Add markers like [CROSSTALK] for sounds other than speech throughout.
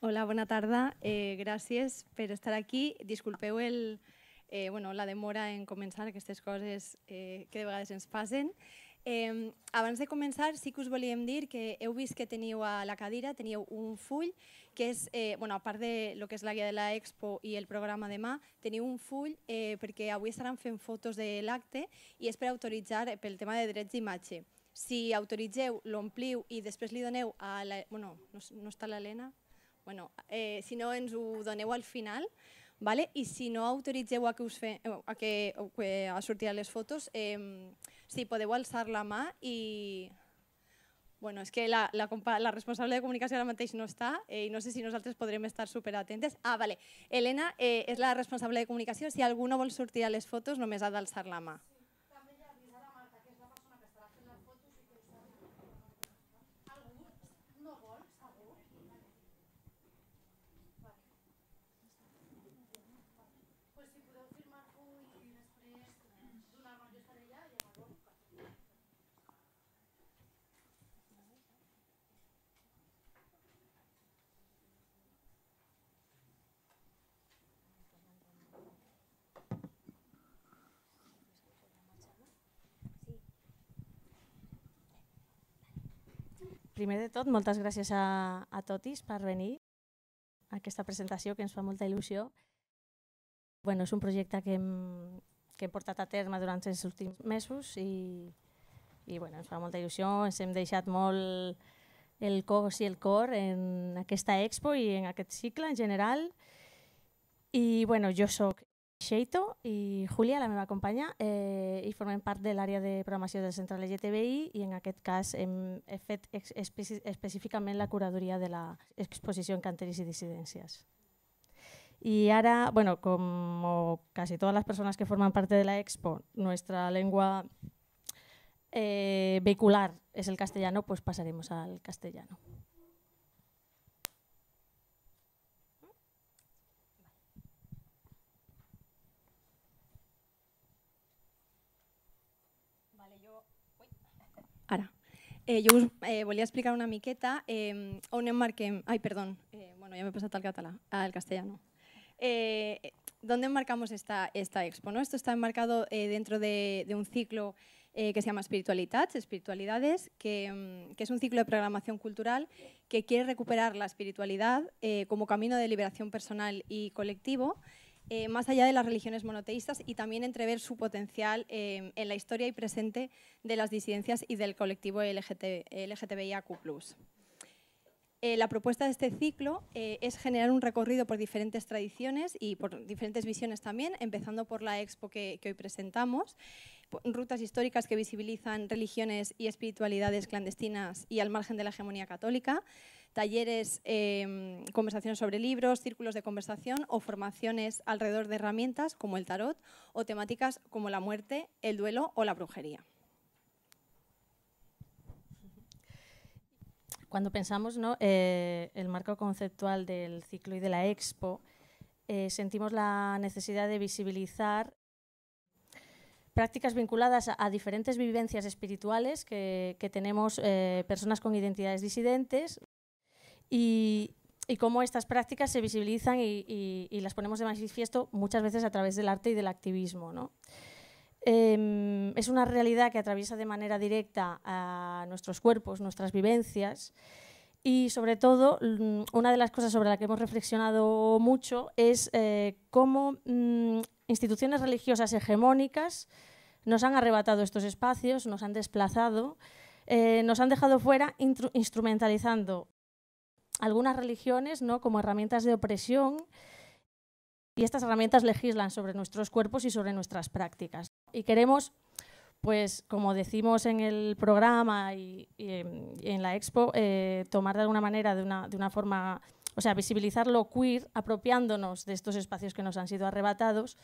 Hola, bona tarda. Eh, gràcies per estar aquí. Disculpeu el, eh, bueno, la demora en començar aquestes coses eh, que de vegades ens passen. Eh, abans de començar, sí que us volíem dir que heu vist que teniu a la cadira, teniu un full, que és, eh, bueno, a part de lo que és la guia de la Expo i el programa demà, teniu un full eh, perquè avui estaran fent fotos de l'acte i és per autoritzar eh, pel tema de drets d'imatge. Si autoritzeu, l'ompliu i després li doneu a la... Bueno, no, no està l'Helena? bueno, eh, si no ens ho doneu al final, vale? i si no autoritzeu a que, us fe, eh, a que eh, a sortir a les fotos, eh, si podeu alçar la mà i... Bueno, és que la, la, la responsable de comunicació ara mateix no està eh, i no sé si nosaltres podrem estar superatentes. Ah, vale. Elena eh, és la responsable de comunicació. Si algú no vol sortir a les fotos, només ha d'alçar la mà. Sí. primer de tot, moltes gràcies a, a Totis per venir a aquesta presentació que ens fa molta il·lusió. Bueno, és un projecte que hem, que hem portat a terme durant els últims mesos i, i bueno, ens fa molta il·lusió, ens hem deixat molt el cos i el cor en aquesta expo i en aquest cicle en general. I bueno, jo sóc Xeito i Julia, la meva companya, eh, i formem part de l'àrea de programació del centre LGTBI i en aquest cas hem, he fet especi específicament la curadoria de l'exposició Encanteris i Dissidències. I ara, bueno, com quasi totes les persones que formen part de la expo, llengua eh, vehicular és el castellano, pues passarem al castellano. Yo yo Ara. Eh, eh explicar una miqueta eh, em, on emmarquem... Ai, perdón. eh, bueno, ja m'he al català, al castellano. Eh, ¿Dónde enmarcamos esta, esta expo? ¿no? Esto está enmarcado eh, dentro de, un ciclo que se llama espiritualidad, Espiritualidades em, que, es un ciclo de programación cultural que quiere recuperar la espiritualidad como camino de liberación personal y colectivo eh, más allá de las religiones monoteístas y también entrever su potencial eh, en la historia y presente de las disidencias y del colectivo LGT, eh, la propuesta de este ciclo es generar un recorrido por diferentes tradiciones y por diferentes visiones también, empezando por la expo que hoy presentamos, rutas históricas que visibilizan religiones y espiritualidades clandestinas y al margen de la hegemonía católica, talleres, em, conversaciones sobre libros, círculos de conversación o formaciones alrededor de herramientas como el tarot o temáticas como la muerte, el duelo o la brujería. Cuando pensamos en eh, el marco conceptual del ciclo y de la expo, eh, sentimos la necesidad de visibilizar prácticas vinculadas a, diferentes vivencias espirituales que, tenemos eh, personas con identidades disidentes, y, cómo estas prácticas se visibilizan y, las ponemos de manifiesto muchas veces a través del arte y del activismo. ¿no? Em, es una realidad que atraviesa de manera directa a nuestros cuerpos, nuestras vivencias y sobre todo mm, una de las cosas sobre la que hemos reflexionado mucho es eh, cómo mm, instituciones religiosas hegemónicas nos han arrebatado estos espacios, nos han desplazado, eh, nos han dejado fuera instrumentalizando algunas religiones ¿no? como herramientas de opresión y estas herramientas legislan sobre nuestros cuerpos y sobre nuestras prácticas. Y queremos, pues como decimos en el programa y, en, la expo, eh, tomar de alguna manera, de una, de una forma, o sea, visibilizar lo queer apropiándonos de estos espacios que nos han sido arrebatados,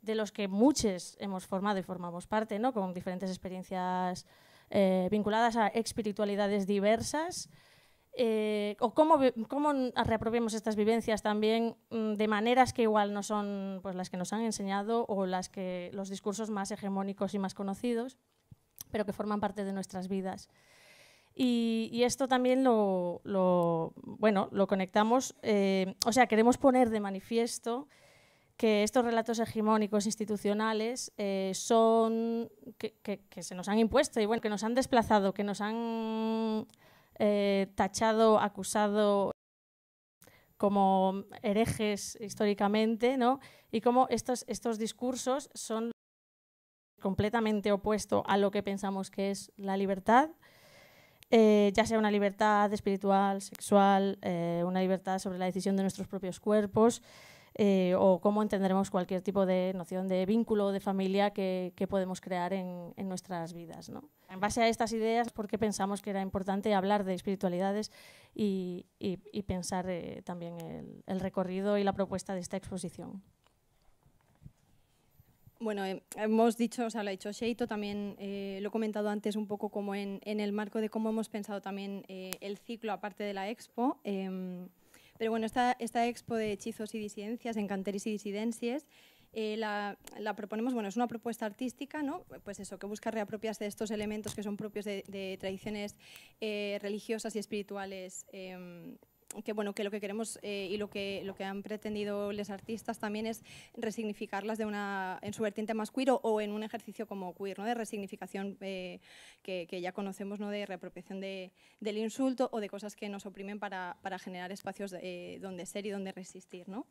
de los que muchos hemos formado y formamos parte, ¿no? con diferentes experiencias eh, vinculadas a espiritualidades diversas, eh, o cómo, cómo, reapropiamos estas vivencias también mm, de maneras que igual no son pues, las que nos han enseñado o las que los discursos más hegemónicos y más conocidos, pero que forman parte de nuestras vidas. Y, esto también lo, bueno, lo conectamos, eh, o sea, queremos poner de manifiesto que estos relatos hegemónicos institucionales eh, son que, que, que se nos han impuesto y bueno, que nos han desplazado, que nos han eh, tachado, acusado como herejes históricamente, ¿no? Y cómo estos, discursos son completamente opuestos a lo que pensamos que es la libertad, eh, ya sea una libertad espiritual, sexual, eh, una libertad sobre la decisión de nuestros propios cuerpos. Eh, o cómo entenderemos cualquier tipo de noción de vínculo o de familia que, podemos crear en, nuestras vidas. ¿no? En base a estas ideas, ¿por qué pensamos que era importante hablar de espiritualidades y, pensar eh, también el, recorrido y la propuesta de esta exposición? Bueno, eh, hemos dicho, o sea, lo ha dicho Sheito, también lo he comentado antes un poco como en, el marco de cómo hemos pensado también el ciclo, aparte de la expo. Em, pero bueno, esta, expo de hechizos y disidencias, encanteris y disidencias, eh, la, proponemos, bueno, es una propuesta artística, ¿no? Pues eso, que busca reapropiarse de estos elementos que son propios de, tradiciones eh, religiosas y espirituales em, que bueno que lo que queremos eh, y lo que lo que han pretendido los artistas también es resignificarlas de una en su vertiente más queer o, en un ejercicio como queer no de resignificación eh, que, que, ya conocemos no de reapropiación de, del insulto o de cosas que nos oprimen para, para generar espacios eh, donde ser y donde resistir no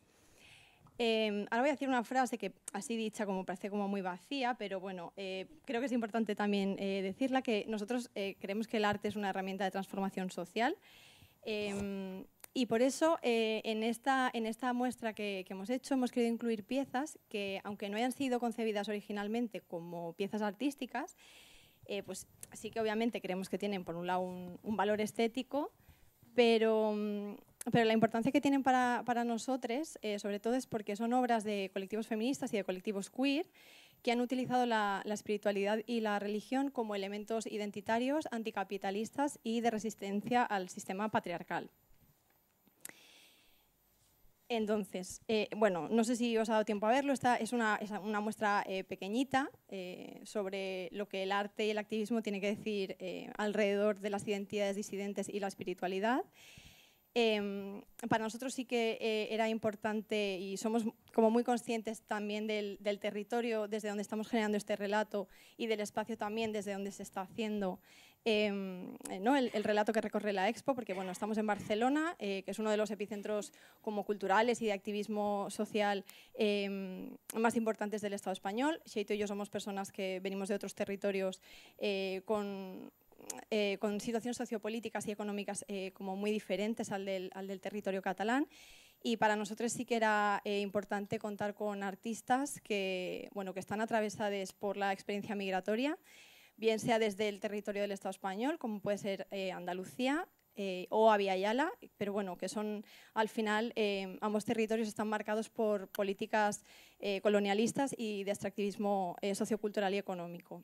em, ahora voy a decir una frase que así dicha como parece como muy vacía, pero bueno, creo que es importante también decirla que nosotros creemos que el arte es una herramienta de transformación social Em, y por eso, eh, en, esta, en esta muestra que, hemos hecho, hemos querido incluir piezas que, aunque no hayan sido concebidas originalmente como piezas artísticas, eh, pues sí que obviamente creemos que tienen, por un lado, un, valor estético, pero, mm, pero la importancia que tienen para, para nosotros, eh, sobre todo, es porque son obras de colectivos feministas y de colectivos queer, que han utilizado la, espiritualidad y la religión como elementos identitarios, anticapitalistas y de resistencia al sistema patriarcal. Entonces, eh, bueno, no sé si os ha dado tiempo a verlo, esta es una, muestra eh, pequeñita eh, sobre lo que el arte y el activismo tiene que decir alrededor de las identidades disidentes y la espiritualidad. Eh, para nosotros sí que eh, era importante y somos como muy conscientes también del, territorio desde donde estamos generando este relato y del espacio también desde donde se está haciendo em, eh, ¿no? el, el, relato que recorre la Expo, porque bueno, estamos en Barcelona, eh, que es uno de los epicentros como culturales y de activismo social em, más importantes del Estado español. Sheito y yo somos personas que venimos de otros territorios con eh, con situaciones sociopolíticas y económicas eh, como muy diferentes al del, territorio catalán. Y para nosotros sí que era eh, importante contar con artistas que, bueno, que están atravesados por la experiencia migratoria, bien sea desde el territorio del Estado español, como puede ser Andalucía, o Aviala, pero bueno, que son al final ambos territorios están marcados por políticas colonialistas y de extractivismo sociocultural y económico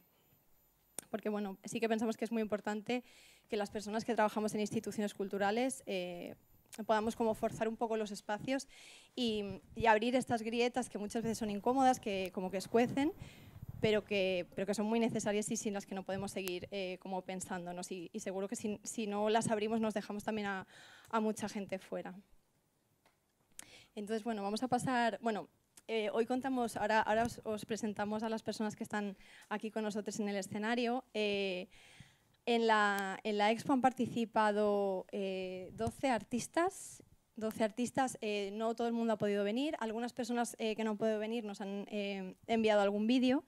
porque bueno, sí que pensamos que es muy importante que las personas que trabajamos en instituciones culturales eh, podamos como forzar un poco los espacios y, abrir estas grietas que muchas veces son incómodas, que como que escuecen, pero que, pero que son muy necesarias y sin las que no podemos seguir eh, como pensándonos y, seguro que si, no las abrimos nos dejamos también a, a mucha gente fuera. Entonces, bueno, vamos a pasar, bueno, eh, hoy contamos, ahora, os, presentamos a las personas que están aquí con nosotros en el escenario. Eh, en, la, expo han participado 12 eh, artistas. 12 artistas, no todo el mundo ha podido venir. Algunas personas que no han podido venir nos han enviado algún vídeo.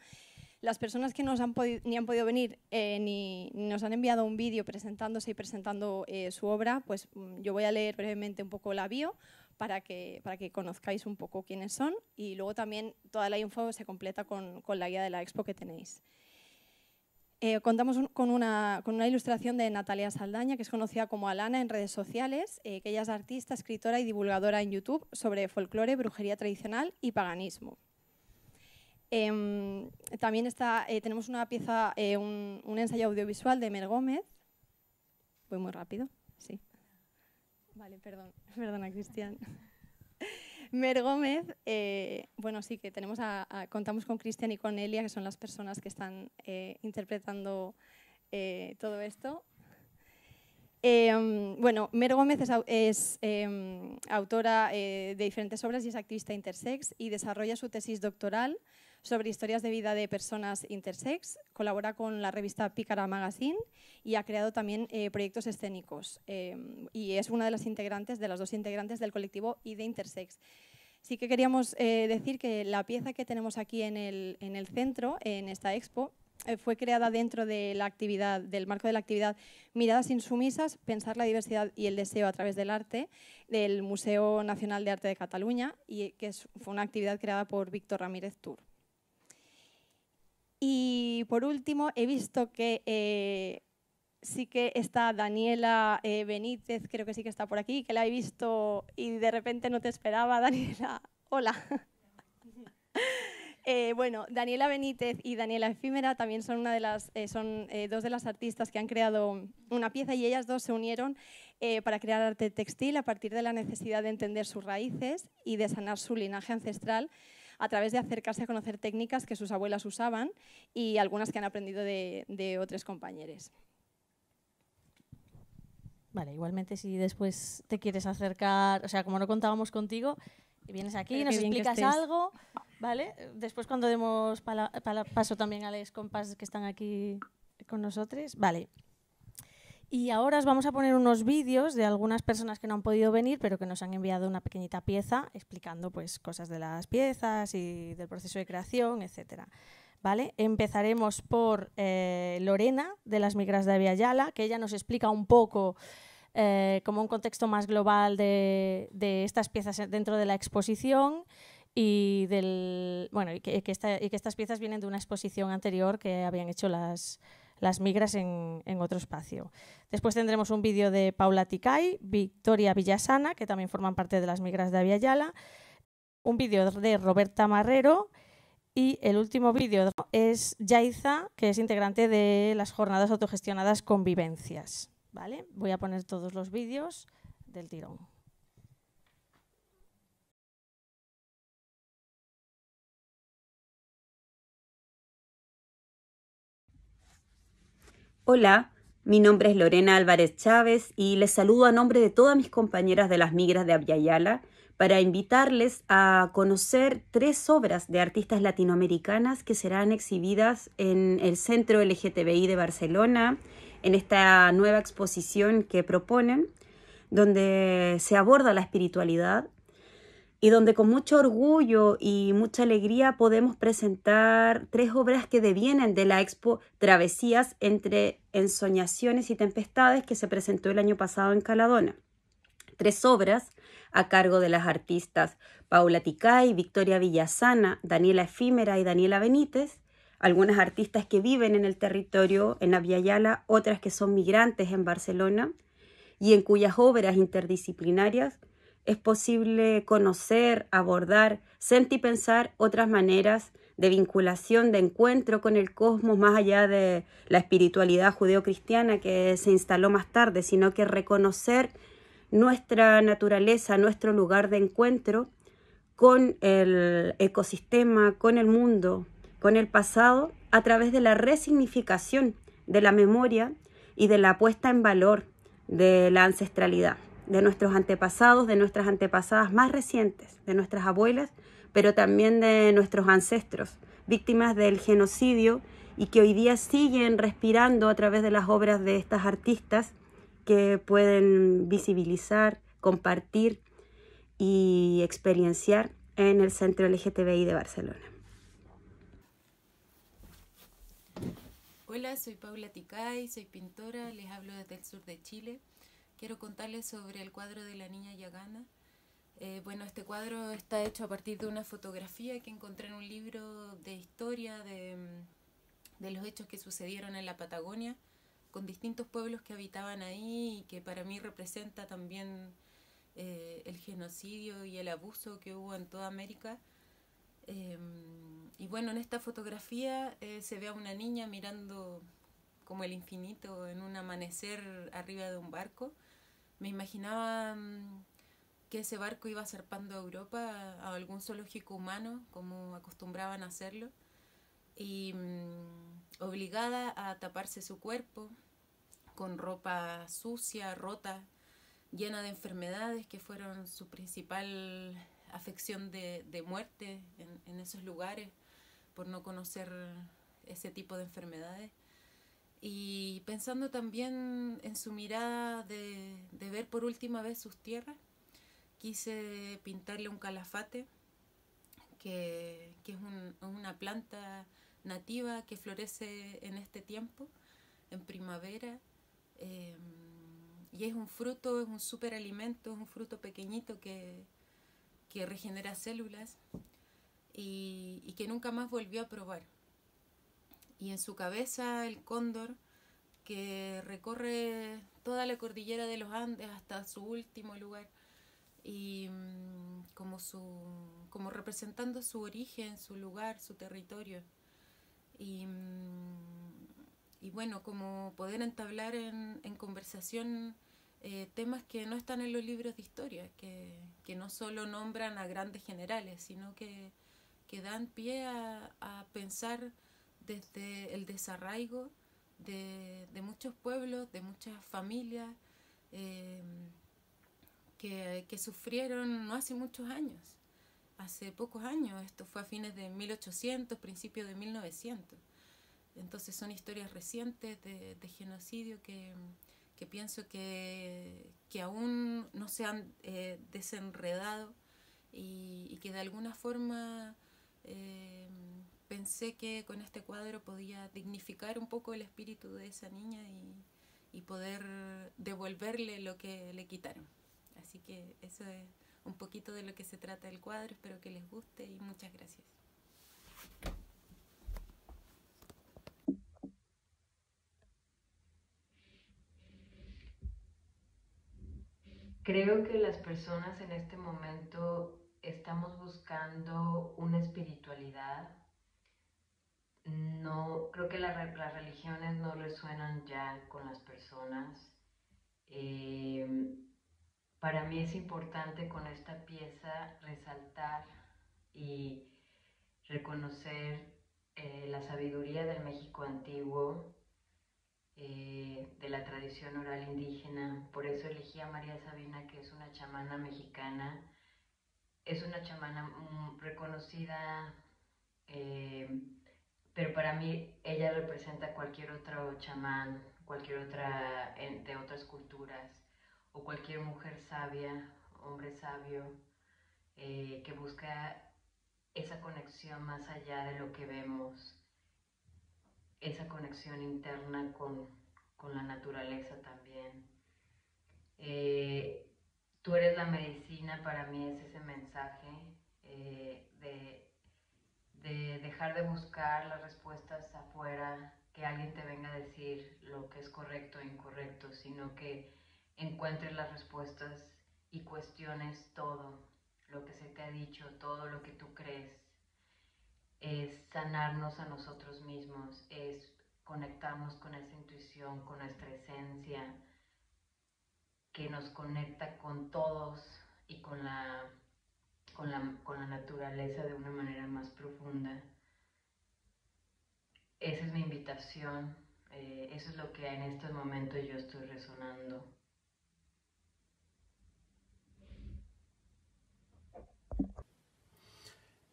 Las personas que han ni han podido venir ni, nos han enviado un vídeo presentándose y presentando su obra, pues mm, yo voy a leer brevemente un poco la bio, para que, para que conozcáis un poco quiénes son y luego también toda la info se completa con, la guía de la expo que tenéis. Eh, contamos con, una, ilustración de Natalia Saldaña, que es conocida como Alana en redes sociales, eh, que ella es artista, escritora y divulgadora en YouTube sobre folclore, brujería tradicional y paganismo. Em, también está, eh, tenemos una pieza, un, un ensayo audiovisual de Mer Gómez. Voy muy rápido. Vale, perdón, [LAUGHS] perdona, Cristian. Mer Gómez, eh, bueno, sí que tenemos a, contamos con Cristian y con Elia, que son las personas que están eh, interpretando eh, todo esto. Em, bueno, Mer Gómez es em, autora de diferentes obras y es activista intersex y desarrolla su tesis doctoral sobre historias de vida de personas intersex, colabora con la revista Pícara Magazine y ha creado también eh, proyectos escénicos em, y es una de las integrantes, de las dos integrantes del colectivo ID Intersex. Sí que queríamos eh, decir que la pieza que tenemos aquí en el, en centro, en esta expo, eh, fue creada dentro del marco de la actividad Miradas Insumisas, Pensar la Diversidad y el Deseo a través del Arte, del Museo Nacional de Arte de Cataluña, y que fue una actividad creada por Víctor Ramírez Tour. Y por último, he visto que eh, sí que está Daniela eh, Benítez, creo que sí que está por aquí, que la he visto y de repente no te esperaba, [LAUGHS] Daniela. Hola. [LAUGHS] Eh, bueno, Daniela Benítez y Daniela Efímera también son, una las, son dos de las artistas que han creado una pieza y ellas dos se unieron para crear arte textil a partir de la necesidad de entender sus raíces y de sanar su linaje ancestral a través de acercarse a conocer técnicas que sus abuelas usaban y algunas que han aprendido de, otros compañeros. Vale, igualmente si después te quieres acercar, o sea, como no contábamos contigo, vienes aquí, nos explicas algo, ¿vale? Después cuando demos paso también a los compas que están aquí con nosotros, vale. Y ahora os vamos a poner unos vídeos de algunas personas que no han podido venir, pero que nos han enviado una pequeñita pieza explicando pues, cosas de las piezas y del proceso de creación, etc. ¿Vale? Empezaremos por eh, Lorena, de las Migras de Aviala, que ella nos explica un poco eh, como un contexto más global de, estas piezas dentro de la exposición y del bueno y que estas piezas vienen de una exposición anterior que habían hecho las las migras en, otro espacio. Después tendremos un vídeo de Paula Ticay, Victoria Villasana, que también forman parte de las migras de Aviala, un vídeo de Roberta Marrero y el último vídeo es Yaiza, que es integrante de las jornadas autogestionadas Convivencias. ¿Vale? Voy a poner todos los vídeos del tirón. Hola, mi nombre es Lorena Álvarez Chávez y les saludo a nombre de todas mis compañeras de las migras de Abyayala para invitarles a conocer tres obras de artistas latinoamericanas que serán exhibidas en el Centro LGTBI de Barcelona, en esta nueva exposición que proponen, donde se aborda la espiritualidad y donde con mucho orgullo y mucha alegría podemos presentar tres obras que devienen de la expo Travesías entre Ensoñaciones y Tempestades que se presentó el año pasado en Caladona. Tres obras a cargo de las artistas Paula Ticay, Victoria Villasana, Daniela Efímera y Daniela Benítez, algunas artistas que viven en el territorio en la yala otras que son migrantes en Barcelona y en cuyas obras interdisciplinarias es posible conocer, abordar, sentir y pensar otras maneras de vinculación, de encuentro con el cosmos, más allá de la espiritualidad judeocristiana que se instaló más tarde, sino que reconocer nuestra naturaleza, nuestro lugar de encuentro con el ecosistema, con el mundo, con el pasado, a través de la resignificación de la memoria y de la puesta en valor de la ancestralidad de nuestros antepasados, de nuestras antepasadas más recientes, de nuestras abuelas, pero también de nuestros ancestros, víctimas del genocidio y que hoy día siguen respirando a través de las obras de estas artistas que pueden visibilizar, compartir y experienciar en el Centro LGTBI de Barcelona. Hola, soy Paula Ticay, soy pintora, les hablo desde el sur de Chile. Quiero contarles sobre el cuadro de la niña Yagana. Eh, bueno, este cuadro está hecho a partir de una fotografía que encontré en un libro de historia mm, de, los hechos que sucedieron en la Patagonia con distintos pueblos que habitaban ahí y que para mí representa también eh, el genocidio y el abuso que hubo en toda América. Em, y bueno, en esta fotografía eh, se ve a una niña mirando como el infinito en un amanecer arriba de un barco me imaginaba mm, que ese barco iba zarpando a Europa, a algún zoológico humano, como acostumbraban a hacerlo, y mm, obligada a taparse su cuerpo con ropa sucia, rota, llena de enfermedades que fueron su principal afección de, muerte en esos lugares por no conocer ese tipo de enfermedades y pensando también en su mirada de, ver por última vez sus tierras, quise pintarle un calafate, que, es una planta nativa que florece en este tiempo, en primavera. Eh, y es un fruto, es un superalimento, es un fruto pequeñito que, regenera células y que nunca más volvió a probar y en su cabeza el cóndor que recorre toda la cordillera de los Andes hasta su último lugar y mm, como, su, como representando su origen, su lugar, su territorio. Y, mm, bueno, como poder entablar en, conversación eh, temas que no están en los libros de historia, que, no solo nombran a grandes generales, sino que, dan pie a pensar desde el desarraigo de, muchos pueblos, de muchas familias eh, que, sufrieron no hace muchos años, hace pocos años, esto fue a fines de 1800, principios de 1900. Entonces son historias recientes de, genocidio que, pienso que, aún no se han eh, desenredado y, que de alguna forma eh, pensé que con este cuadro podía dignificar un poco el espíritu de esa niña y, poder devolverle lo que le quitaron. Así que eso es un poquito de lo que se trata el cuadro, espero que les guste y muchas gracias. Creo que las personas en este momento estamos buscando una espiritualidad no, creo que las religiones no resuenan ya con las personas. Eh, para mí es importante con esta pieza resaltar y reconocer eh, la sabiduría del México antiguo, eh, de la tradición oral indígena. Por eso elegí a María Sabina, que es una chamana mexicana. Es una chamana mm, reconocida pero para mí ella representa cualquier otro chamán, cualquier otra de otras culturas, o cualquier mujer sabia, hombre sabio, eh, que busca esa conexión más allá de lo que vemos, esa conexión interna con, la naturaleza también. Eh, tú eres la medicina, para mí es ese mensaje eh, de de dejar de buscar las respuestas afuera, que alguien te venga a decir lo que es correcto e incorrecto, sino que encuentres las respuestas y cuestiones todo lo que se te ha dicho, todo lo que tú crees. Es sanarnos a nosotros mismos, es conectarnos con esa intuición, con nuestra esencia, que nos conecta con todos y con la con la, con la naturaleza de una manera más profunda. Esa es mi invitación, eh, eso es lo que en estos momentos yo estoy resonando.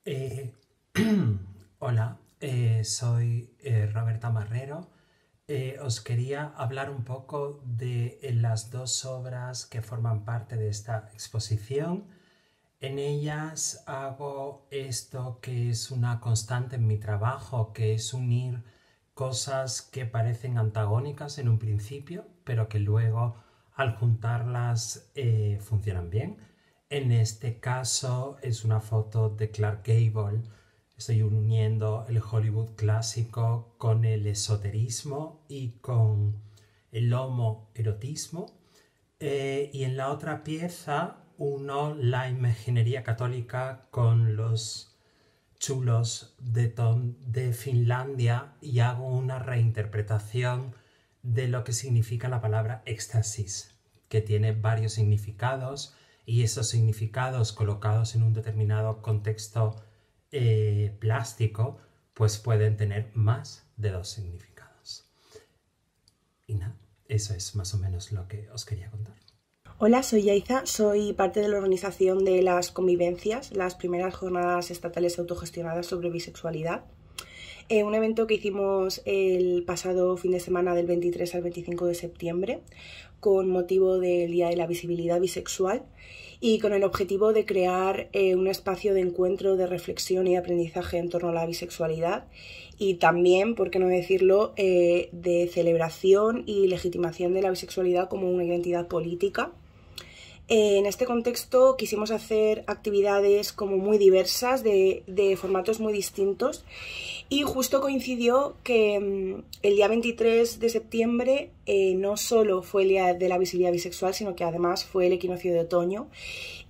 Eh, [CLEARS THROAT] hola, eh, soy Roberta Marrero. os quería hablar un poco de las dos obras que forman parte de esta exposición. En ellas hago esto que es una constante en mi trabajo, que es unir cosas que parecen antagónicas en un principio, pero que luego al juntarlas eh, funcionan bien. En este caso es una foto de Clark Gable. Estoy uniendo el Hollywood clásico con el esoterismo y con el homoerotismo. erotismo. Eh, y en la otra pieza uno la imaginería católica con los chulos de de Finlandia y hago una reinterpretación de lo que significa la palabra éxtasis, que tiene varios significados y esos significados colocados en un determinado contexto eh, plástico, pues pueden tener más de dos significados. Y nada, eso es más o menos lo que os quería contar. Hola, soy Yaiza, soy parte de la organización de las convivencias, las primeras jornadas estatales autogestionadas sobre bisexualidad. Eh, un evento que hicimos el pasado fin de semana del 23 al 25 de septiembre con motivo del Día de la Visibilidad Bisexual y con el objetivo de crear eh, un espacio de encuentro, de reflexión y de aprendizaje en torno a la bisexualidad y también, por qué no decirlo, eh, de celebración y legitimación de la bisexualidad como una identidad política en este contexto quisimos hacer actividades como muy diversas, de, formatos muy distintos y justo coincidió que mm, el día 23 de septiembre eh, no solo fue el día de la visibilidad bisexual, sino que además fue el equinoccio de otoño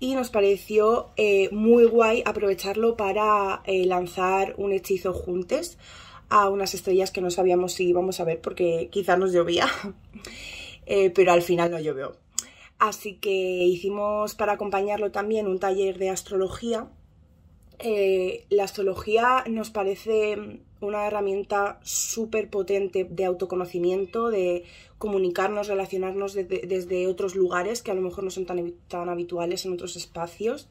y nos pareció eh, muy guay aprovecharlo para eh, lanzar un hechizo juntos a unas estrellas que no sabíamos si íbamos a ver porque quizás nos llovía, [LAUGHS] pero al final no llovió. Así que hicimos para acompañarlo también un taller de astrología. Eh, la astrología nos parece una herramienta súper potente de autoconocimiento, de comunicarnos, relacionarnos desde otros lugares que a lo mejor no son tan, habituales en otros espacios.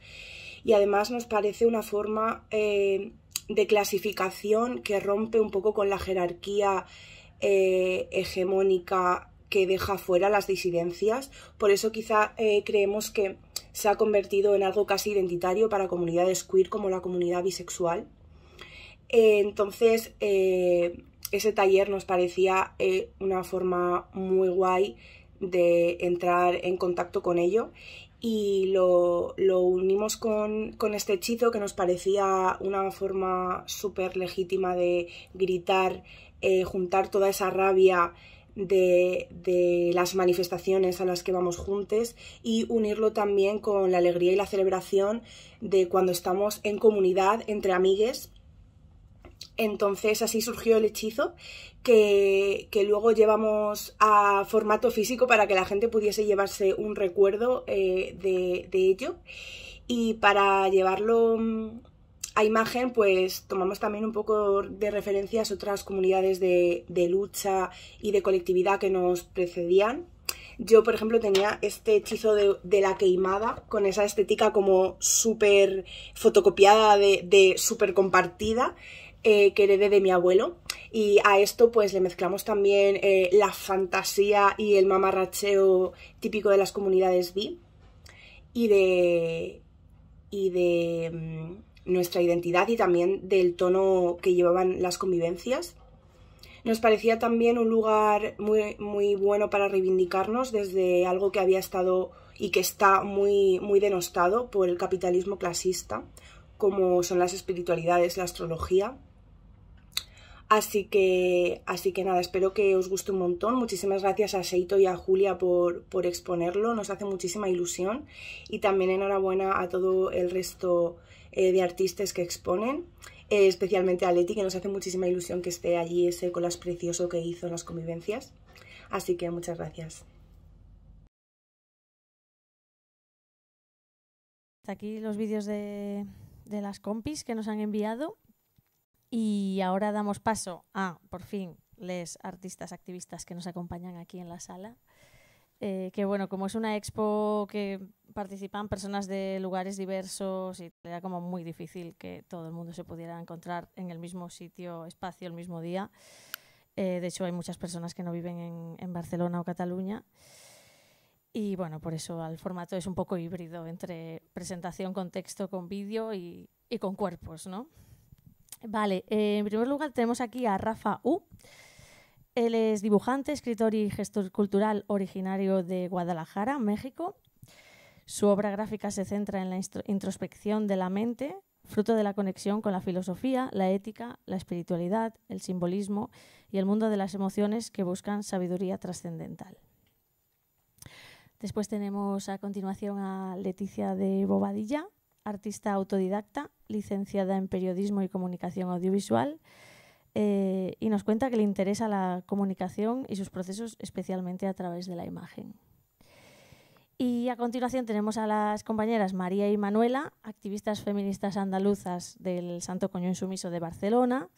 Y además nos parece una forma eh, de clasificación que rompe un poco con la jerarquía eh, hegemónica que deja fuera las disidencias. Por eso quizá eh, creemos que se ha convertido en algo casi identitario para comunidades queer como la comunidad bisexual. Eh, entonces, eh, ese taller nos parecía una forma muy guay de entrar en contacto con ello y lo, unimos con, con, este hechizo que nos parecía una forma súper legítima de gritar, juntar toda esa rabia de, las manifestaciones a las que vamos juntos y unirlo también con la alegría y la celebración de cuando estamos en comunidad entre amigues. Entonces así surgió el hechizo que, luego llevamos a formato físico para que la gente pudiese llevarse un recuerdo eh, de, de ello y para llevarlo mm, a imagen, pues tomamos también un poco de referencias otras comunidades de, lucha y de colectividad que nos precedían. Yo, por ejemplo, tenía este hechizo de, la queimada, con esa estética como súper fotocopiada, de, súper compartida, eh, que heredé de mi abuelo. Y a esto pues le mezclamos también eh, la fantasía y el mamarracheo típico de las comunidades bi y de, y de mm, nuestra identidad y también del tono que llevaban las convivencias. Nos parecía también un lugar muy, muy bueno para reivindicarnos desde algo que había estado y que está muy, muy denostado por el capitalismo clasista, como son las espiritualidades, la astrología. Así que, así que nada, espero que os guste un montón. Muchísimas gracias a Seito y a Julia por, por exponerlo, nos hace muchísima ilusión. Y también enhorabuena a todo el resto eh, de artistas que exponen, eh, especialmente a Leti, que nos hace muchísima ilusión que esté allí ese colas precioso que hizo las convivencias. Así que muchas gracias. aquí los vídeos de, de, las compis que nos han enviado. Y ahora damos paso a, por fin, les artistas activistas que nos acompañan aquí en la sala. Eh, que bueno, como es una expo que participan personas de lugares diversos y era como muy difícil que todo el mundo se pudiera encontrar en el mismo sitio, espacio, el mismo día. Eh, de hecho, hay muchas personas que no viven en, Barcelona o Cataluña. Y bueno, por eso el formato es un poco híbrido entre presentación con texto, con vídeo y, con cuerpos, ¿no? Vale, eh, en primer lugar tenemos aquí a Rafa U. Él es dibujante, escritor y gestor cultural originario de Guadalajara, México. Su obra gráfica se centra en la introspección de la mente, fruto de la conexión con la filosofía, la ética, la espiritualidad, el simbolismo y el mundo de las emociones que buscan sabiduría trascendental. Después tenemos a continuación a Leticia de Bobadilla, artista autodidacta, licenciada en Periodismo y Comunicación Audiovisual eh, y nos cuenta que le interesa la comunicación y sus procesos especialmente a través de la imagen. Y a continuación tenemos a las compañeras María y Manuela, activistas feministas andaluzas del Santo Coño Insumiso de Barcelona.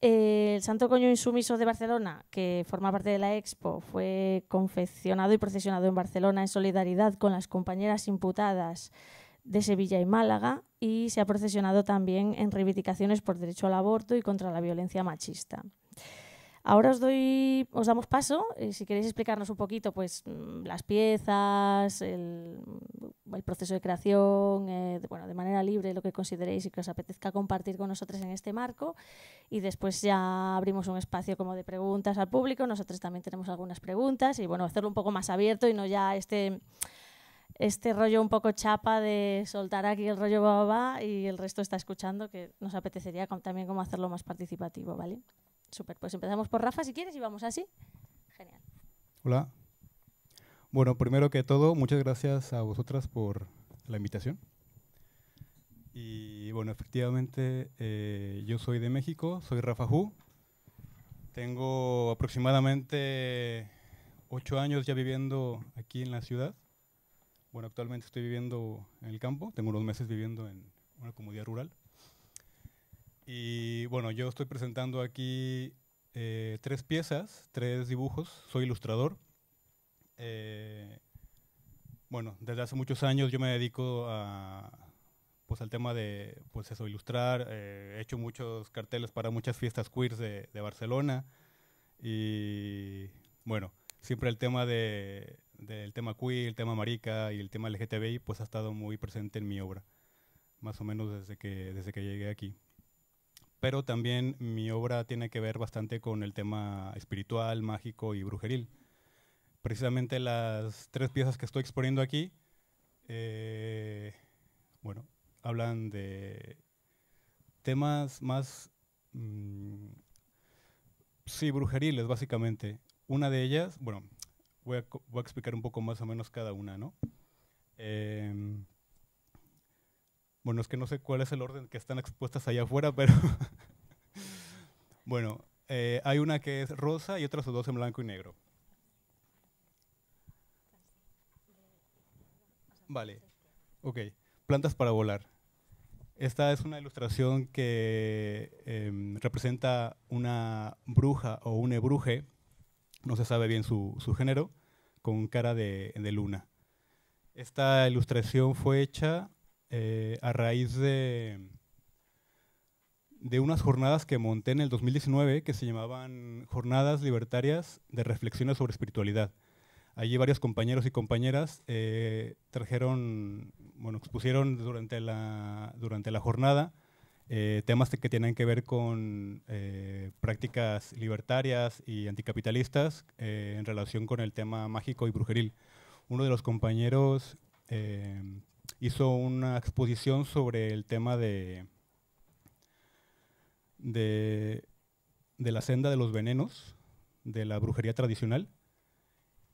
Eh, el Santo Coño Insumiso de Barcelona, que forma parte de la Expo, fue confeccionado y procesionado en Barcelona en solidaridad con las compañeras imputadas de Sevilla y Málaga y se ha procesionado también en reivindicaciones por derecho al aborto y contra la violencia machista. Ahora os doy, os damos paso, y eh, si queréis explicarnos un poquito, pues mm, las piezas, mm, el, proceso de creación, eh, de, bueno, de manera libre, lo que consideréis y que os apetezca compartir con nosotros en este marco. Y después ya abrimos un espacio como de preguntas al público. Nosotros también tenemos algunas preguntas y bueno, hacerlo un poco más abierto y no ya este este rollo un poco chapa de soltar aquí el rollo va y el resto está escuchando, que nos apetecería también cómo hacerlo más participativo, ¿vale? Súper, pues empezamos por Rafa si quieres y vamos así. Genial. Hola. Bueno, primero que todo, muchas gracias a vosotras por la invitación. Y bueno, efectivamente, eh, yo soy de México, soy Rafa Hu. Tengo aproximadamente ocho años ya viviendo aquí en la ciudad. Bueno, actualmente estoy viviendo en el campo, tengo unos meses viviendo en una comunidad rural. Y bueno, yo estoy presentando aquí eh, tres piezas, tres dibujos, soy ilustrador. Eh, bueno, desde hace muchos años yo me dedico a, pues, al tema de pues eso, ilustrar, eh, he hecho muchos carteles para muchas fiestas queers de, de Barcelona y bueno, siempre el tema de del tema queer, el tema marica y el tema LGTBI, pues ha estado muy presente en mi obra, más o menos desde que, desde que llegué aquí. Pero también mi obra tiene que ver bastante con el tema espiritual, mágico y brujeril. Precisamente las tres piezas que estoy exponiendo aquí, eh, bueno, hablan de temas más, mm, sí, brujeriles básicamente. Una de ellas, bueno, voy a, explicar un poco más o menos cada una, em, bueno, es que no sé cuál es el orden que están expuestas allá afuera, [LAUGHS] pero bueno, eh, hay una que es rosa y otras dos en blanco y negro. Vale, ok. Plantas para volar. Esta es una ilustración que em, representa una bruja o un ebruje, no se sabe bien su género, con cara de, luna. Esta ilustración fue hecha eh, a raíz de, de unas jornadas que monté en el 2019 que se llamaban Jornadas Libertarias de Reflexiones sobre Espiritualidad. Allí varios compañeros y compañeras eh, trajeron, bueno, expusieron durante la, durante la jornada eh, temas que tienen que ver con eh, prácticas libertarias y anticapitalistas eh, en relación con el tema mágico y brujeril. Uno de los compañeros hizo una exposición sobre el tema de, de, de la senda de los venenos, de la brujería tradicional,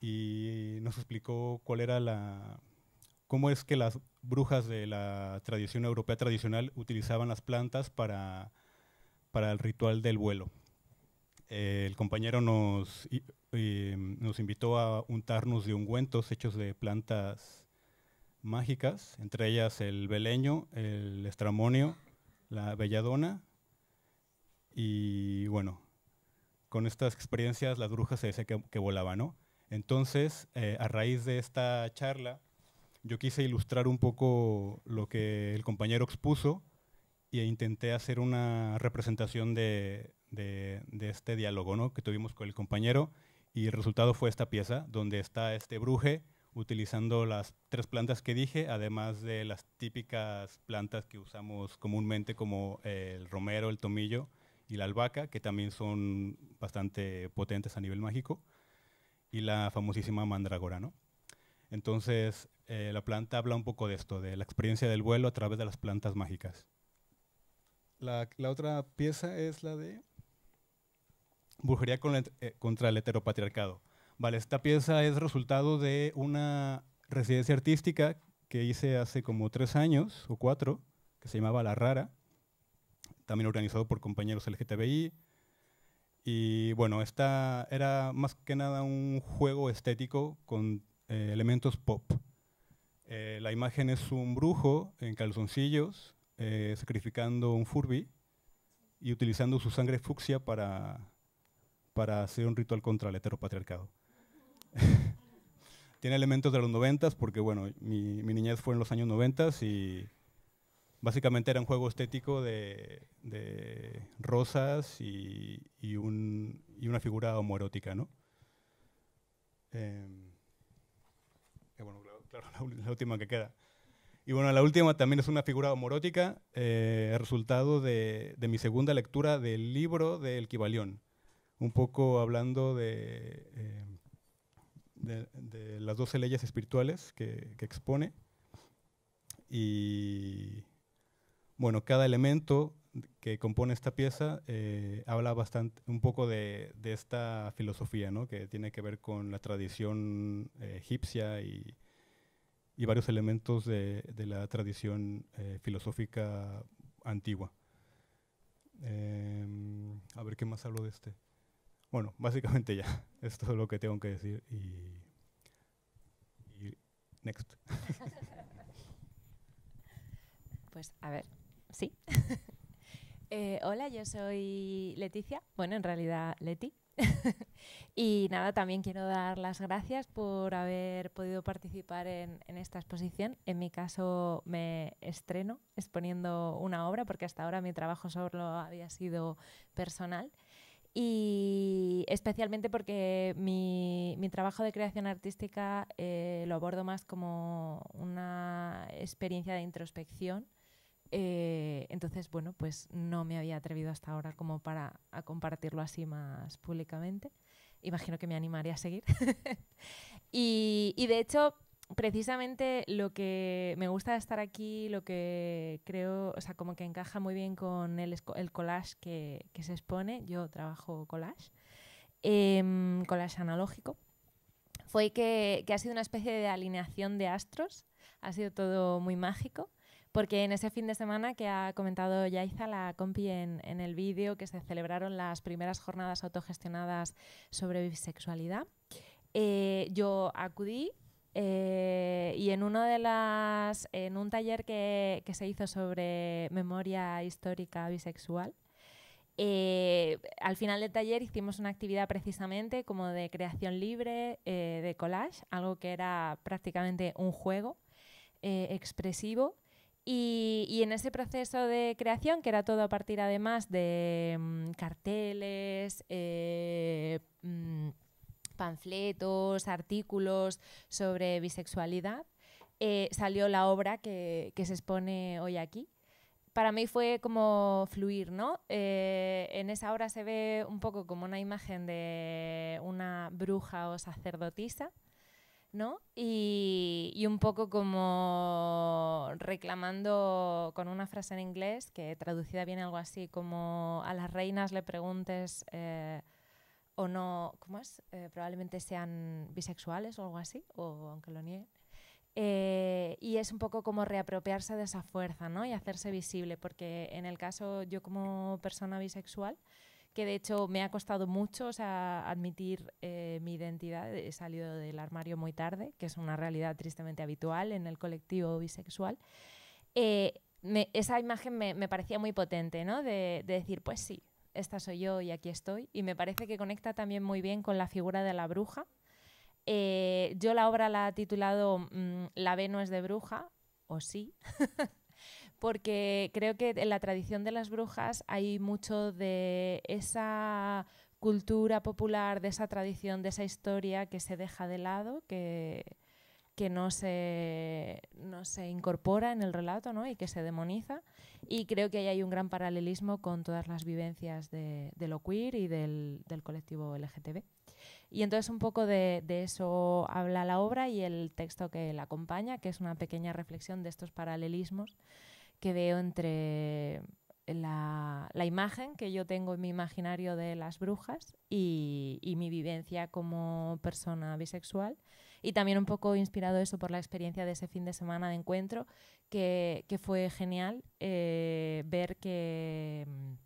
y nos explicó cuál era la, cómo es que las brujas de la tradición europea tradicional utilizaban las plantas para, el ritual del vuelo. el compañero nos, nos invitó a untarnos de ungüentos hechos de plantas mágicas, entre ellas el beleño, el estramonio, la belladona. Y bueno, con estas experiencias las brujas se decía que, volaban, ¿no? Entonces, eh, a raíz de esta charla, yo quise ilustrar un poco lo que el compañero expuso e intenté hacer una representación de, este diálogo ¿no? que tuvimos con el compañero y el resultado fue esta pieza donde está este bruje utilizando las tres plantas que dije, además de las típicas plantas que usamos comúnmente como el romero, el tomillo y la albahaca, que también son bastante potentes a nivel mágico, y la famosísima mandragora, ¿no? Entonces, eh, la planta habla un poco de esto, de la experiencia del vuelo a través de las plantas mágicas. La, otra pieza es la de Brujería eh, contra el heteropatriarcado. Vale, esta pieza es resultado de una residencia artística que hice hace como tres años o cuatro, que se llamaba La Rara, también organizado por compañeros LGTBI. Y bueno, esta era más que nada un juego estético con eh, elementos pop. Eh, la imagen es un brujo en calzoncillos eh, sacrificando un Furby y utilizando su sangre fucsia para, para hacer un ritual contra el heteropatriarcado. [LAUGHS] Tiene elementos de los noventas porque, bueno, mi, niñez fue en los años noventas y básicamente era un juego estético de, rosas y, y, un, una figura homoerótica, ¿no? Em, claro, [LAUGHS] la, última que queda. Y bueno, la última también es una figura homorótica, eh, resultado de, de, mi segunda lectura del libro de El Kibalión, un poco hablando de, eh, de, las 12 leyes espirituales que, expone. Y bueno, cada elemento que compone esta pieza eh, habla bastante un poco de, de esta filosofía, ¿no? que tiene que ver con la tradición eh, egipcia y y varios elementos de, la tradición eh, filosófica antigua. Em, a ver qué más hablo de este. Bueno, [LAUGHS] básicamente ya, esto es lo que tengo que decir y, next. [LAUGHS] pues a ver, sí. [LAUGHS] Eh, hola, yo soy Leticia, bueno, en realidad Leti, [LAUGHS] y nada, también quiero dar las gracias por haber podido participar en, esta exposición. En mi caso me estreno exponiendo una obra porque hasta ahora mi trabajo solo había sido personal. Y especialmente porque mi, trabajo de creación artística eh, lo abordo más como una experiencia de introspección eh, entonces, bueno, pues no me había atrevido hasta ahora como para compartirlo así más públicamente. Imagino que me animaría a seguir. [LAUGHS] y, de hecho, precisamente lo que me gusta estar aquí, lo que creo, o sea, como que encaja muy bien con el, el collage que, se expone, yo trabajo collage, em, collage analógico, fue que ha sido una especie de alineación de astros, ha sido todo muy mágico. Porque en ese fin de semana que ha comentado Yaiza, la compi en, el vídeo, que se celebraron las primeras jornadas autogestionadas sobre bisexualidad, eh, yo acudí eh, y en uno de las en un taller que, se hizo sobre memoria histórica bisexual eh, al final del taller hicimos una actividad precisamente como de creación libre de collage algo que era prácticamente un juego expresivo y, en ese proceso de creación, que era todo a partir además de mm, carteles, eh, mm, panfletos, artículos sobre bisexualidad, eh, salió la obra que, se expone hoy aquí. Para mí fue como fluir, ¿no? Eh, en esa obra se ve un poco como una imagen de una bruja o sacerdotisa ¿no? Y, un poco como reclamando con una frase en inglés que traducida viene algo así como a las reinas le preguntes eh, o no, ¿cómo es? Eh, probablemente sean bisexuales o algo así, o aunque lo nieguen. Eh, y es un poco como reapropiarse de esa fuerza, Y hacerse visible, porque en el caso yo como persona bisexual, que de hecho me ha costado mucho o sea, admitir eh, mi identidad. He salido del armario muy tarde, que es una realidad tristemente habitual en el colectivo bisexual. Eh, esa imagen me, parecía muy potente, ¿no? De, decir, pues sí, esta soy yo y aquí estoy. Y me parece que conecta también muy bien con la figura de la bruja. Eh, yo la obra la he titulado mm, La B no es de bruja, o sí. [LAUGHS] porque creo que en la tradición de las brujas hay mucho de esa cultura popular, de esa tradición, de esa historia que se deja de lado, que, no se, incorpora en el relato ¿no? y que se demoniza. Y creo que ahí hay un gran paralelismo con todas las vivencias de, lo queer y del, colectivo LGTB. Y entonces un poco de, eso habla la obra y el texto que la acompaña, que es una pequeña reflexión de estos paralelismos que veo entre la, imagen que yo tengo en mi imaginario de las brujas y, mi vivencia como persona bisexual. Y también un poco inspirado eso por la experiencia de ese fin de semana de encuentro, que, fue genial eh, ver mm,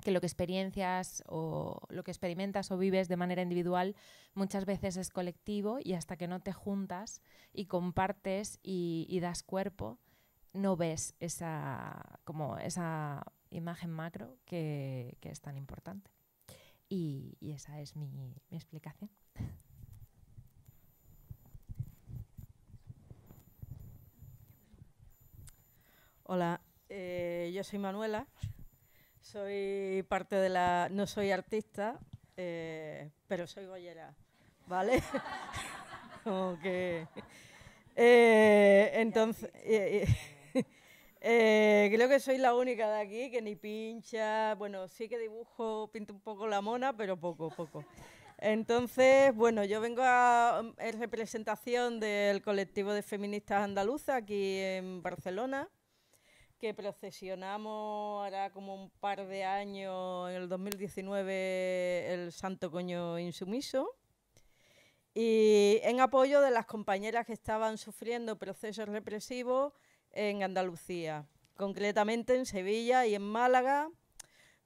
que lo que experiencias o lo que experimentas o vives de manera individual muchas veces es colectivo y hasta que no te juntas y compartes y das cuerpo, no ves esa, como esa imagen macro que, es tan importante. Y, esa es mi, explicación. Hola, eh, yo soy Manuela, soy parte de la... no soy artista, eh, pero soy gollera, ¿vale? [LAUGHS] Como que... Eh, entonces... Eh, creo que soy la única de aquí que ni pincha. Bueno, sí que dibujo, pinto un poco la mona, pero poco, poco. Entonces, bueno, yo vengo a, en representación del colectivo de feministas andaluza aquí en Barcelona, que procesionamos ahora como un par de años, en el 2019, el Santo Coño Insumiso. Y en apoyo de las compañeras que estaban sufriendo procesos represivos en Andalucía, concretamente en Sevilla y en Málaga,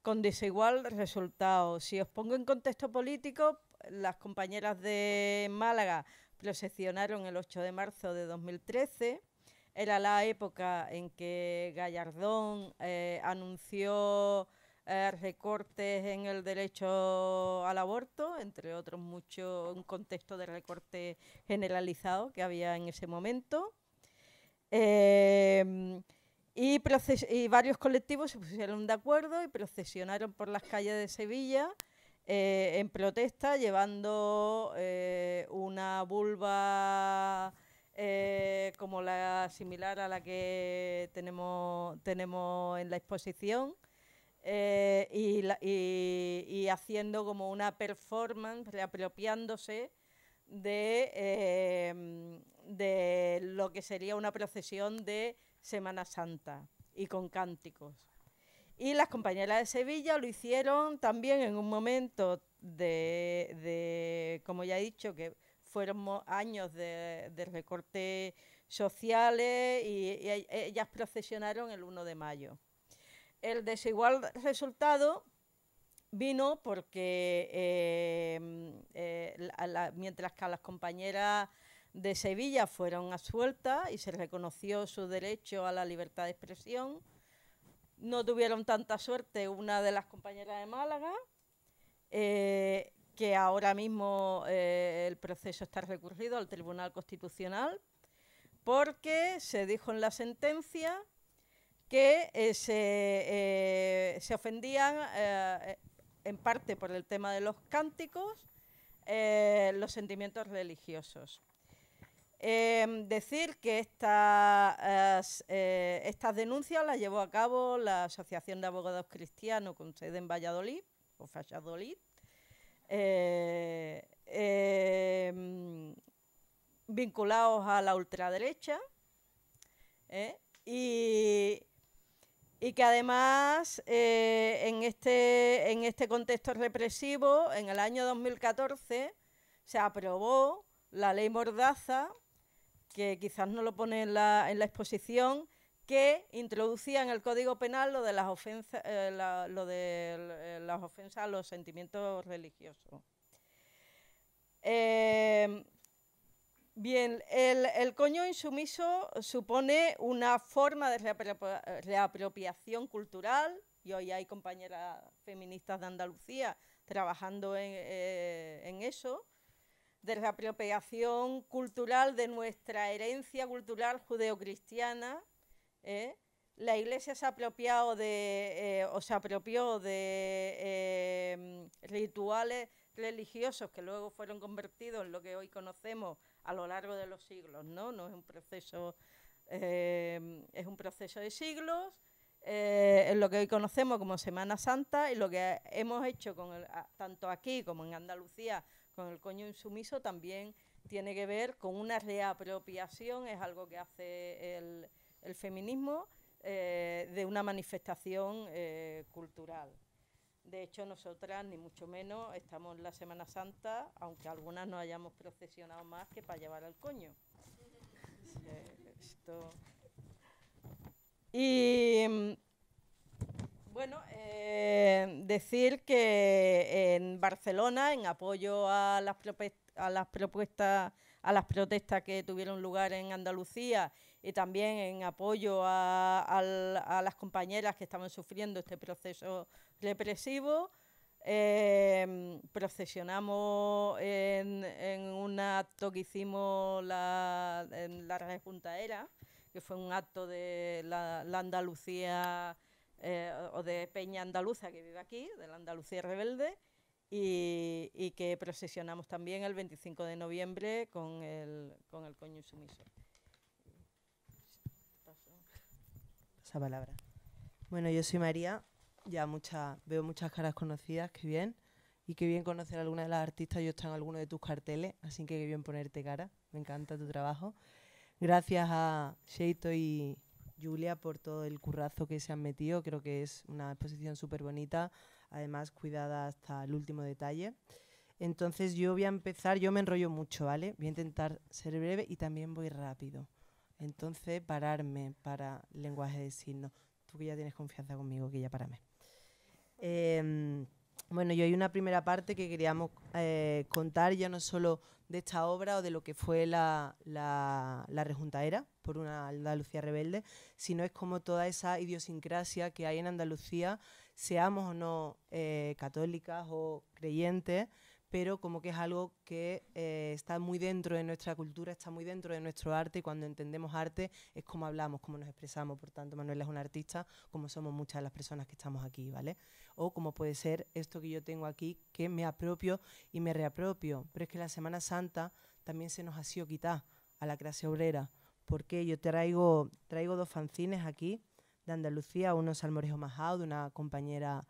con desigual resultado. Si os pongo en contexto político, las compañeras de Málaga procesionaron el 8 de marzo de 2013. Era la época en que Gallardón eh, anunció eh, recortes en el derecho al aborto, entre otros muchos, un contexto de recorte generalizado que había en ese momento. Em, y, varios colectivos se pusieron de acuerdo y procesionaron por las calles de Sevilla eh, en protesta, llevando eh, una vulva eh, como la similar a la que tenemos, tenemos en la exposición. Y, y, haciendo como una performance, reapropiándose de, em, de lo que sería una procesión de Semana Santa y con cánticos. Y las compañeras de Sevilla lo hicieron también en un momento de, como ya he dicho, que fueron años de, de recortes sociales y, ellas procesionaron el 1 de mayo. El desigual resultado vino porque eh, eh, mientras que las compañeras de Sevilla fueron asueltas y se reconoció su derecho a la libertad de expresión. No tuvieron tanta suerte una de las compañeras de Málaga, eh, que ahora mismo eh, el proceso está recurrido al Tribunal Constitucional, porque se dijo en la sentencia que eh, se, ofendían en parte por el tema de los cánticos los sentimientos religiosos. Em, decir que estas, eh, eh, estas denuncias las llevó a cabo la Asociación de Abogados Cristianos con sede en Valladolid, o Valladolid. Eh, em, vinculados a la ultraderecha y, que además este, en este contexto represivo, en el año 2014, se aprobó la ley Mordaza que quizás no lo pone en la, exposición, que introducía en el Código Penal lo de las eh, eh, ofensas, a los sentimientos religiosos. Eh, bien, el, el, coño insumiso supone una forma de reapropiación cultural, y hoy hay compañeras feministas de Andalucía trabajando en, en eso, la de apropiación cultural de nuestra herencia cultural judeocristiana. ¿eh? La Iglesia se, ha apropiado eh, o se apropió de eh, rituales religiosos que luego fueron convertidos en lo que hoy conocemos a lo largo de los siglos. No, es un proceso, es un proceso de siglos. Eh, en lo que hoy conocemos como Semana Santa y lo que hemos hecho tanto aquí como en Andalucía con el coño insumiso también tiene que ver con una reapropiación, es algo que hace el, feminismo, eh, de una manifestación eh, cultural. De hecho, nosotras, ni mucho menos, estamos en la Semana Santa, aunque algunas no hayamos procesionado más que para llevar al coño. [LAUGHS] Eh, y mm, bueno, eh, decir que eh, en Barcelona, en apoyo a las, a las propuestas, a las protestas que tuvieron lugar en Andalucía y también en apoyo a, las compañeras que estaban sufriendo este proceso represivo, eh, procesionamos en, un acto que hicimos la, en la Era, que fue un acto de la Andalucía eh, o de Peña Andaluza que vive aquí, de la Andalucía Rebelde, y, que procesionamos también el 25 de noviembre con el, con el coño insumiso. Esa palabra. Bueno, yo soy María, ya muchas veo muchas caras conocidas, qué bien. Y qué bien conocer a algunas de las artistas, yo estoy en alguno de tus carteles, así que qué bien ponerte cara, me encanta tu trabajo. Gracias a Sheito y, Julia por todo el currazo que se han metido. Creo que es una exposición súper bonita, además cuidada hasta el último detalle. Entonces yo voy a empezar, yo me enrollo mucho, ¿vale? Voy a intentar ser breve y también voy rápido. Entonces pararme para lenguaje de signo Tú que ya tienes confianza conmigo, que ya parame. Em, bueno, yo hay una primera parte que queríamos eh, contar ya no solo de esta obra o de lo que fue la, la, la por una Andalucía rebelde, sino es como toda esa idiosincrasia que hay en Andalucía, seamos o no eh, católicas o creyentes, pero como que es algo que eh, está muy dentro de nuestra cultura, está muy dentro de nuestro arte y cuando entendemos arte es como hablamos, como nos expresamos. Por tanto, Manuela es un artista, como somos muchas de las personas que estamos aquí, ¿vale? O como puede ser esto que yo tengo aquí, que me apropio y me reapropio. Pero es que la Semana Santa también se nos ha sido quitada a la clase obrera, porque yo traigo, traigo dos fanzines aquí de Andalucía, uno es Almorejo Majao, de una compañera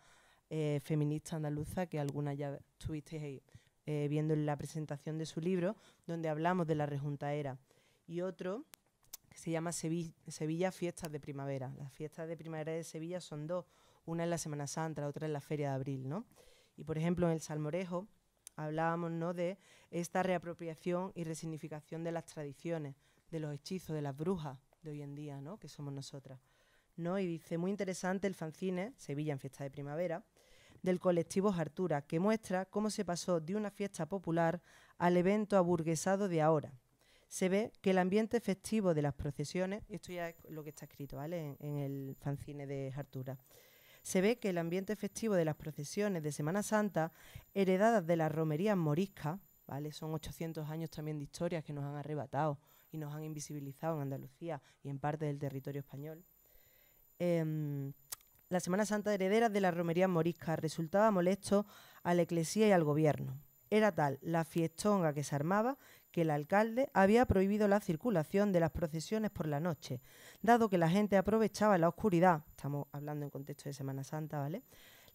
eh, feminista andaluza, que alguna ya estuvisteis eh, viendo en la presentación de su libro, donde hablamos de la era Y otro que se llama Sevilla, Fiestas de Primavera. Las fiestas de primavera de Sevilla son dos, una en la Semana Santa, la otra en la Feria de Abril. ¿no? Y por ejemplo, en el Salmorejo hablábamos ¿no? de esta reapropiación y resignificación de las tradiciones, de los hechizos, de las brujas de hoy en día, ¿no? que somos nosotras. ¿no? Y dice, muy interesante el fanzine, Sevilla en Fiesta de Primavera, del colectivo Artura que muestra cómo se pasó de una fiesta popular al evento aburguesado de ahora. Se ve que el ambiente festivo de las procesiones, esto ya es lo que está escrito ¿vale? en, el fanzine de Artura. se ve que el ambiente festivo de las procesiones de Semana Santa, heredadas de las romerías moriscas, ¿vale? son 800 años también de historias que nos han arrebatado y nos han invisibilizado en Andalucía y en parte del territorio español, em, la Semana Santa heredera herederas de la romería morisca resultaba molesto a la Eclesía y al gobierno. Era tal la fiestonga que se armaba que el alcalde había prohibido la circulación de las procesiones por la noche, dado que la gente aprovechaba la oscuridad, estamos hablando en contexto de Semana Santa, ¿vale?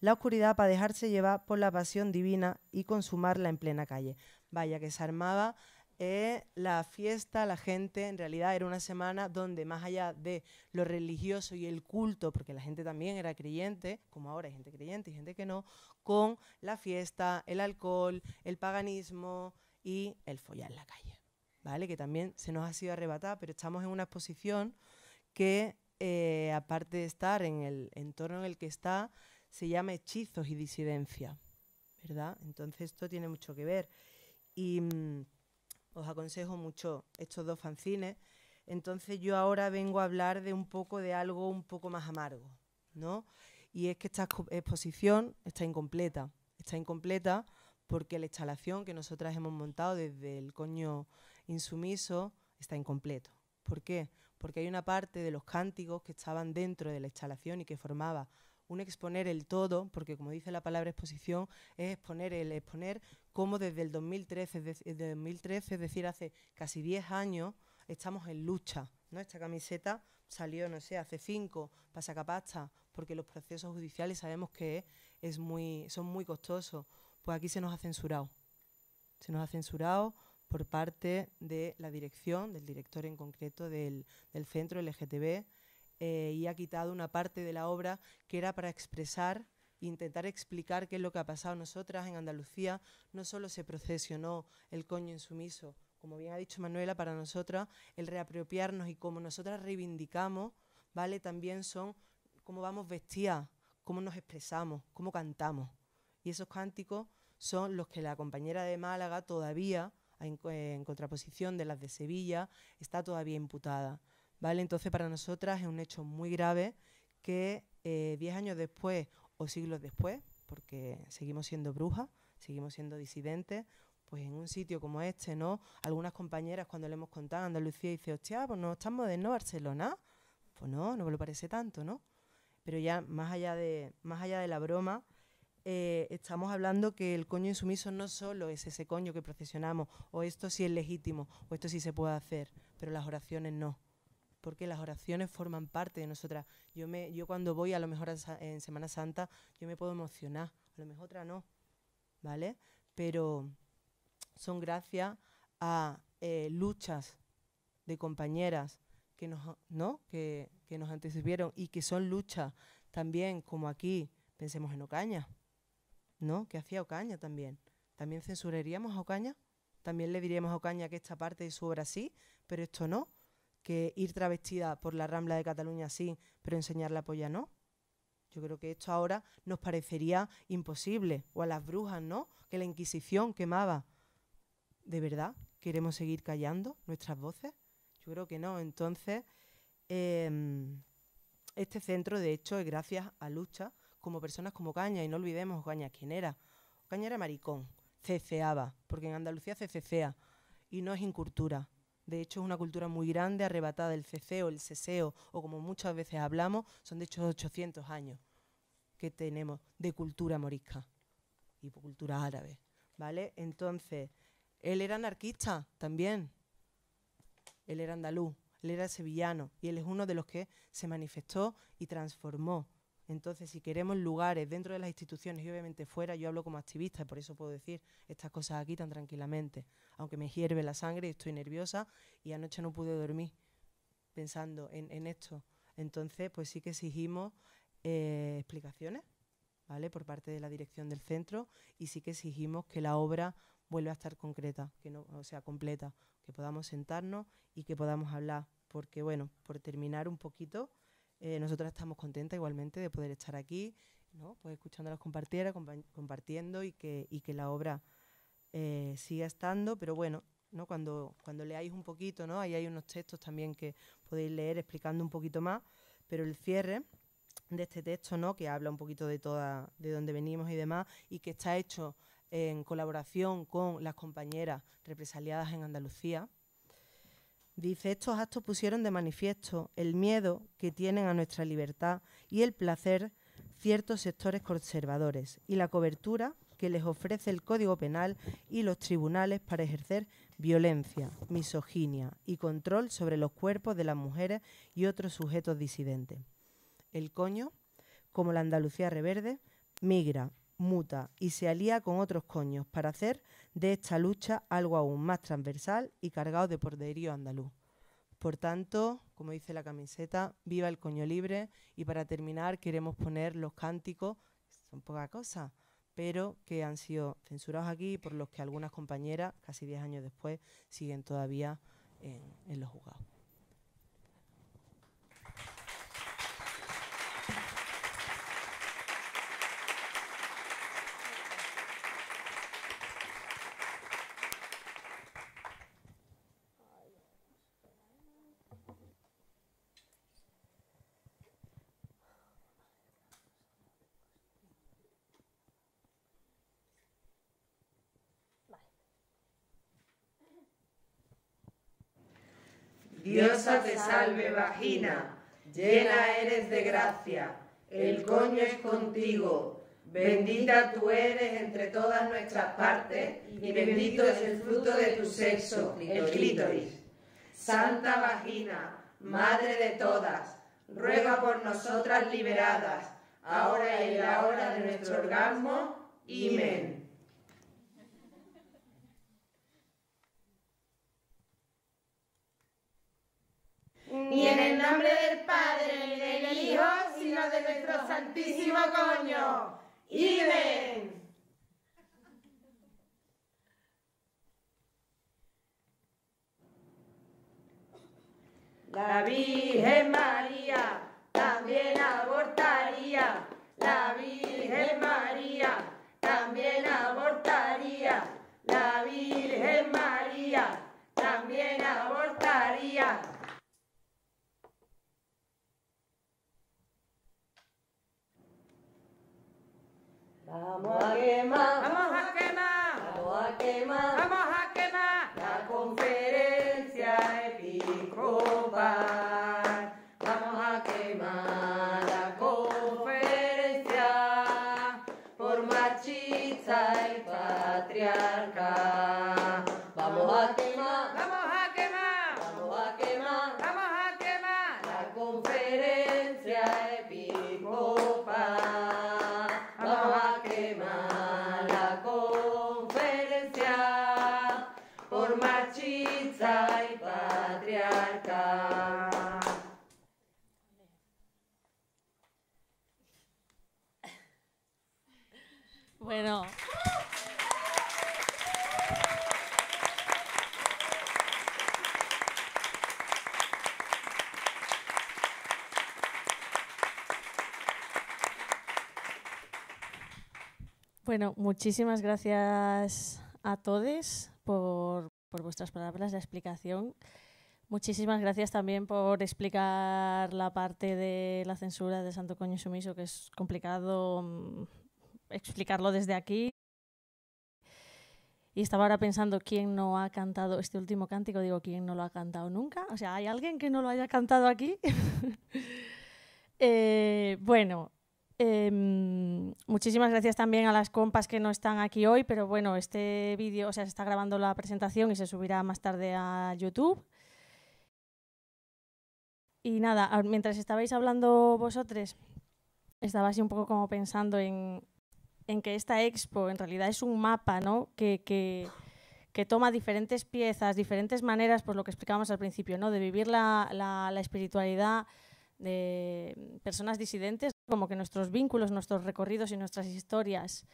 La oscuridad para dejarse llevar por la pasión divina y consumarla en plena calle. Vaya que se armaba eh, la fiesta, la gente, en realidad era una semana donde más allá de lo religioso y el culto, porque la gente también era creyente, como ahora hay gente creyente y gente que no, con la fiesta, el alcohol, el paganismo y el follar en la calle, ¿vale? Que también se nos ha sido arrebatada, pero estamos en una exposición que, eh, aparte de estar en el entorno en el que está, se llama Hechizos y Disidencia, ¿verdad? Entonces esto tiene mucho que ver. Y... Mm, os aconsejo mucho estos dos fanzines. Entonces yo ahora vengo a hablar de un poco de algo un poco más amargo, ¿no? Y es que esta exposición está incompleta. Está incompleta porque la instalación que nosotras hemos montado desde el coño insumiso está incompleto. ¿Por qué? Porque hay una parte de los cánticos que estaban dentro de la instalación y que formaba un exponer el todo, porque como dice la palabra exposición, es exponer el exponer como desde el 2013, 2013 es decir, hace casi 10 años, estamos en lucha. ¿no? Esta camiseta salió, no sé, hace 5, pasacapasta, porque los procesos judiciales sabemos que es muy, son muy costosos. Pues aquí se nos ha censurado. Se nos ha censurado por parte de la dirección, del director en concreto del, del centro LGTB, eh, y ha quitado una parte de la obra que era para expresar intentar explicar qué es lo que ha pasado. Nosotras en Andalucía no solo se procesionó el coño insumiso, como bien ha dicho Manuela, para nosotras el reapropiarnos y como nosotras reivindicamos, ¿vale? También son cómo vamos vestidas, cómo nos expresamos, cómo cantamos. Y esos cánticos son los que la compañera de Málaga todavía, en contraposición de las de Sevilla, está todavía imputada. ¿vale? Entonces para nosotras es un hecho muy grave que eh, diez años después o siglos después, porque seguimos siendo brujas, seguimos siendo disidentes, pues en un sitio como este, ¿no? Algunas compañeras cuando le hemos contado a Andalucía dicen, hostia, pues no estamos de no Barcelona. Pues no, no me lo parece tanto, ¿no? Pero ya más allá de, más allá de la broma, eh, estamos hablando que el coño insumiso no solo es ese coño que procesionamos, o esto sí es legítimo, o esto sí se puede hacer, pero las oraciones no porque las oraciones forman parte de nosotras. Yo, me, yo cuando voy a lo mejor en Semana Santa, yo me puedo emocionar, a lo mejor otra no, ¿vale? Pero son gracias a eh, luchas de compañeras que nos, ¿no? que, nos anticipieron y que son luchas también, como aquí, pensemos en Ocaña, ¿no? Que hacía Ocaña también. ¿También censuraríamos a Ocaña? ¿También le diríamos a Ocaña que esta parte de su obra sí, pero esto no? que ir travestida por la Rambla de Cataluña sí, pero enseñar la polla no. Yo creo que esto ahora nos parecería imposible. O a las brujas, ¿no? Que la Inquisición quemaba. ¿De verdad queremos seguir callando nuestras voces? Yo creo que no. Entonces, em, este centro, de hecho, es gracias a lucha como personas como Caña. Y no olvidemos, Caña, ¿quién era? Caña era maricón, ceceaba, porque en Andalucía se cecea y no es incultura. De hecho, es una cultura muy grande, arrebatada. del ceceo, el ceseo, o como muchas veces hablamos, son de hecho 800 años que tenemos de cultura morisca y cultura árabe. ¿Vale? Entonces, él era anarquista también. Él era andaluz, él era sevillano y él es uno de los que se manifestó y transformó entonces, si queremos lugares dentro de las instituciones y obviamente fuera, yo hablo como activista y por eso puedo decir estas cosas aquí tan tranquilamente. Aunque me hierve la sangre, y estoy nerviosa y anoche no pude dormir pensando en, esto. Entonces, pues sí que exigimos eh, explicaciones, ¿vale? Por parte de la dirección del centro y sí que exigimos que la obra vuelva a estar concreta, que no, o sea, completa, que podamos sentarnos y que podamos hablar. Porque, bueno, por terminar un poquito, eh, nosotras estamos contentas igualmente de poder estar aquí, ¿no? pues escuchando a compartiendo y que, que la obra eh, siga estando, pero bueno, ¿no? cuando, cuando leáis un poquito, ¿no? ahí hay unos textos también que podéis leer explicando un poquito más, pero el cierre de este texto, ¿no? que habla un poquito de toda, de dónde venimos y demás, y que está hecho en colaboración con las compañeras represaliadas en Andalucía, Dice, estos actos pusieron de manifiesto el miedo que tienen a nuestra libertad y el placer ciertos sectores conservadores y la cobertura que les ofrece el Código Penal y los tribunales para ejercer violencia, misoginia y control sobre los cuerpos de las mujeres y otros sujetos disidentes. El coño, como la Andalucía reverde, migra muta y se alía con otros coños para hacer de esta lucha algo aún más transversal y cargado de porderío andaluz. Por tanto, como dice la camiseta, viva el coño libre y para terminar queremos poner los cánticos, son pocas cosa, pero que han sido censurados aquí por los que algunas compañeras, casi 10 años después, siguen todavía en, los jugados Diosa te salve vagina, llena eres de gracia, el coño es contigo, bendita tú eres entre todas nuestras partes y bendito es el fruto de tu sexo, el clítoris. Santa vagina, madre de todas, ruega por nosotras liberadas, ahora y en la hora de nuestro orgasmo. Amén. coño. ¡Iben! La Virgen María también abortaría. La Virgen María también abortaría. La Virgen María también abortaría. Vamos a quemar. Vamos a quemar. Vamos a quemar. La confesión. muchísimas gracias a todos por, vuestras palabras, de explicación. Muchísimas gracias también por explicar la parte de la censura de Santo Coño Sumiso, que es complicado mm, explicarlo desde aquí. Y estaba ahora pensando quién no ha cantado este último cántico, digo, quién no lo ha cantado nunca. O sea, ¿hay alguien que no lo haya cantado aquí? [LAUGHS] Eh, bueno, Em, muchísimas gracias también a las compas que no están aquí hoy, pero bueno, este vídeo, o sea, se está grabando la presentación y se subirá más tarde a YouTube. Y nada, mientras estabais hablando vosotros, estaba así un poco como pensando en, en que esta expo en realidad es un mapa, ¿no? Que, que, toma diferentes piezas, diferentes maneras, por lo que explicábamos al principio, ¿no? De vivir la, la espiritualidad de mm, personas disidentes, como que nuestros vínculos, nuestros recorridos y nuestras historias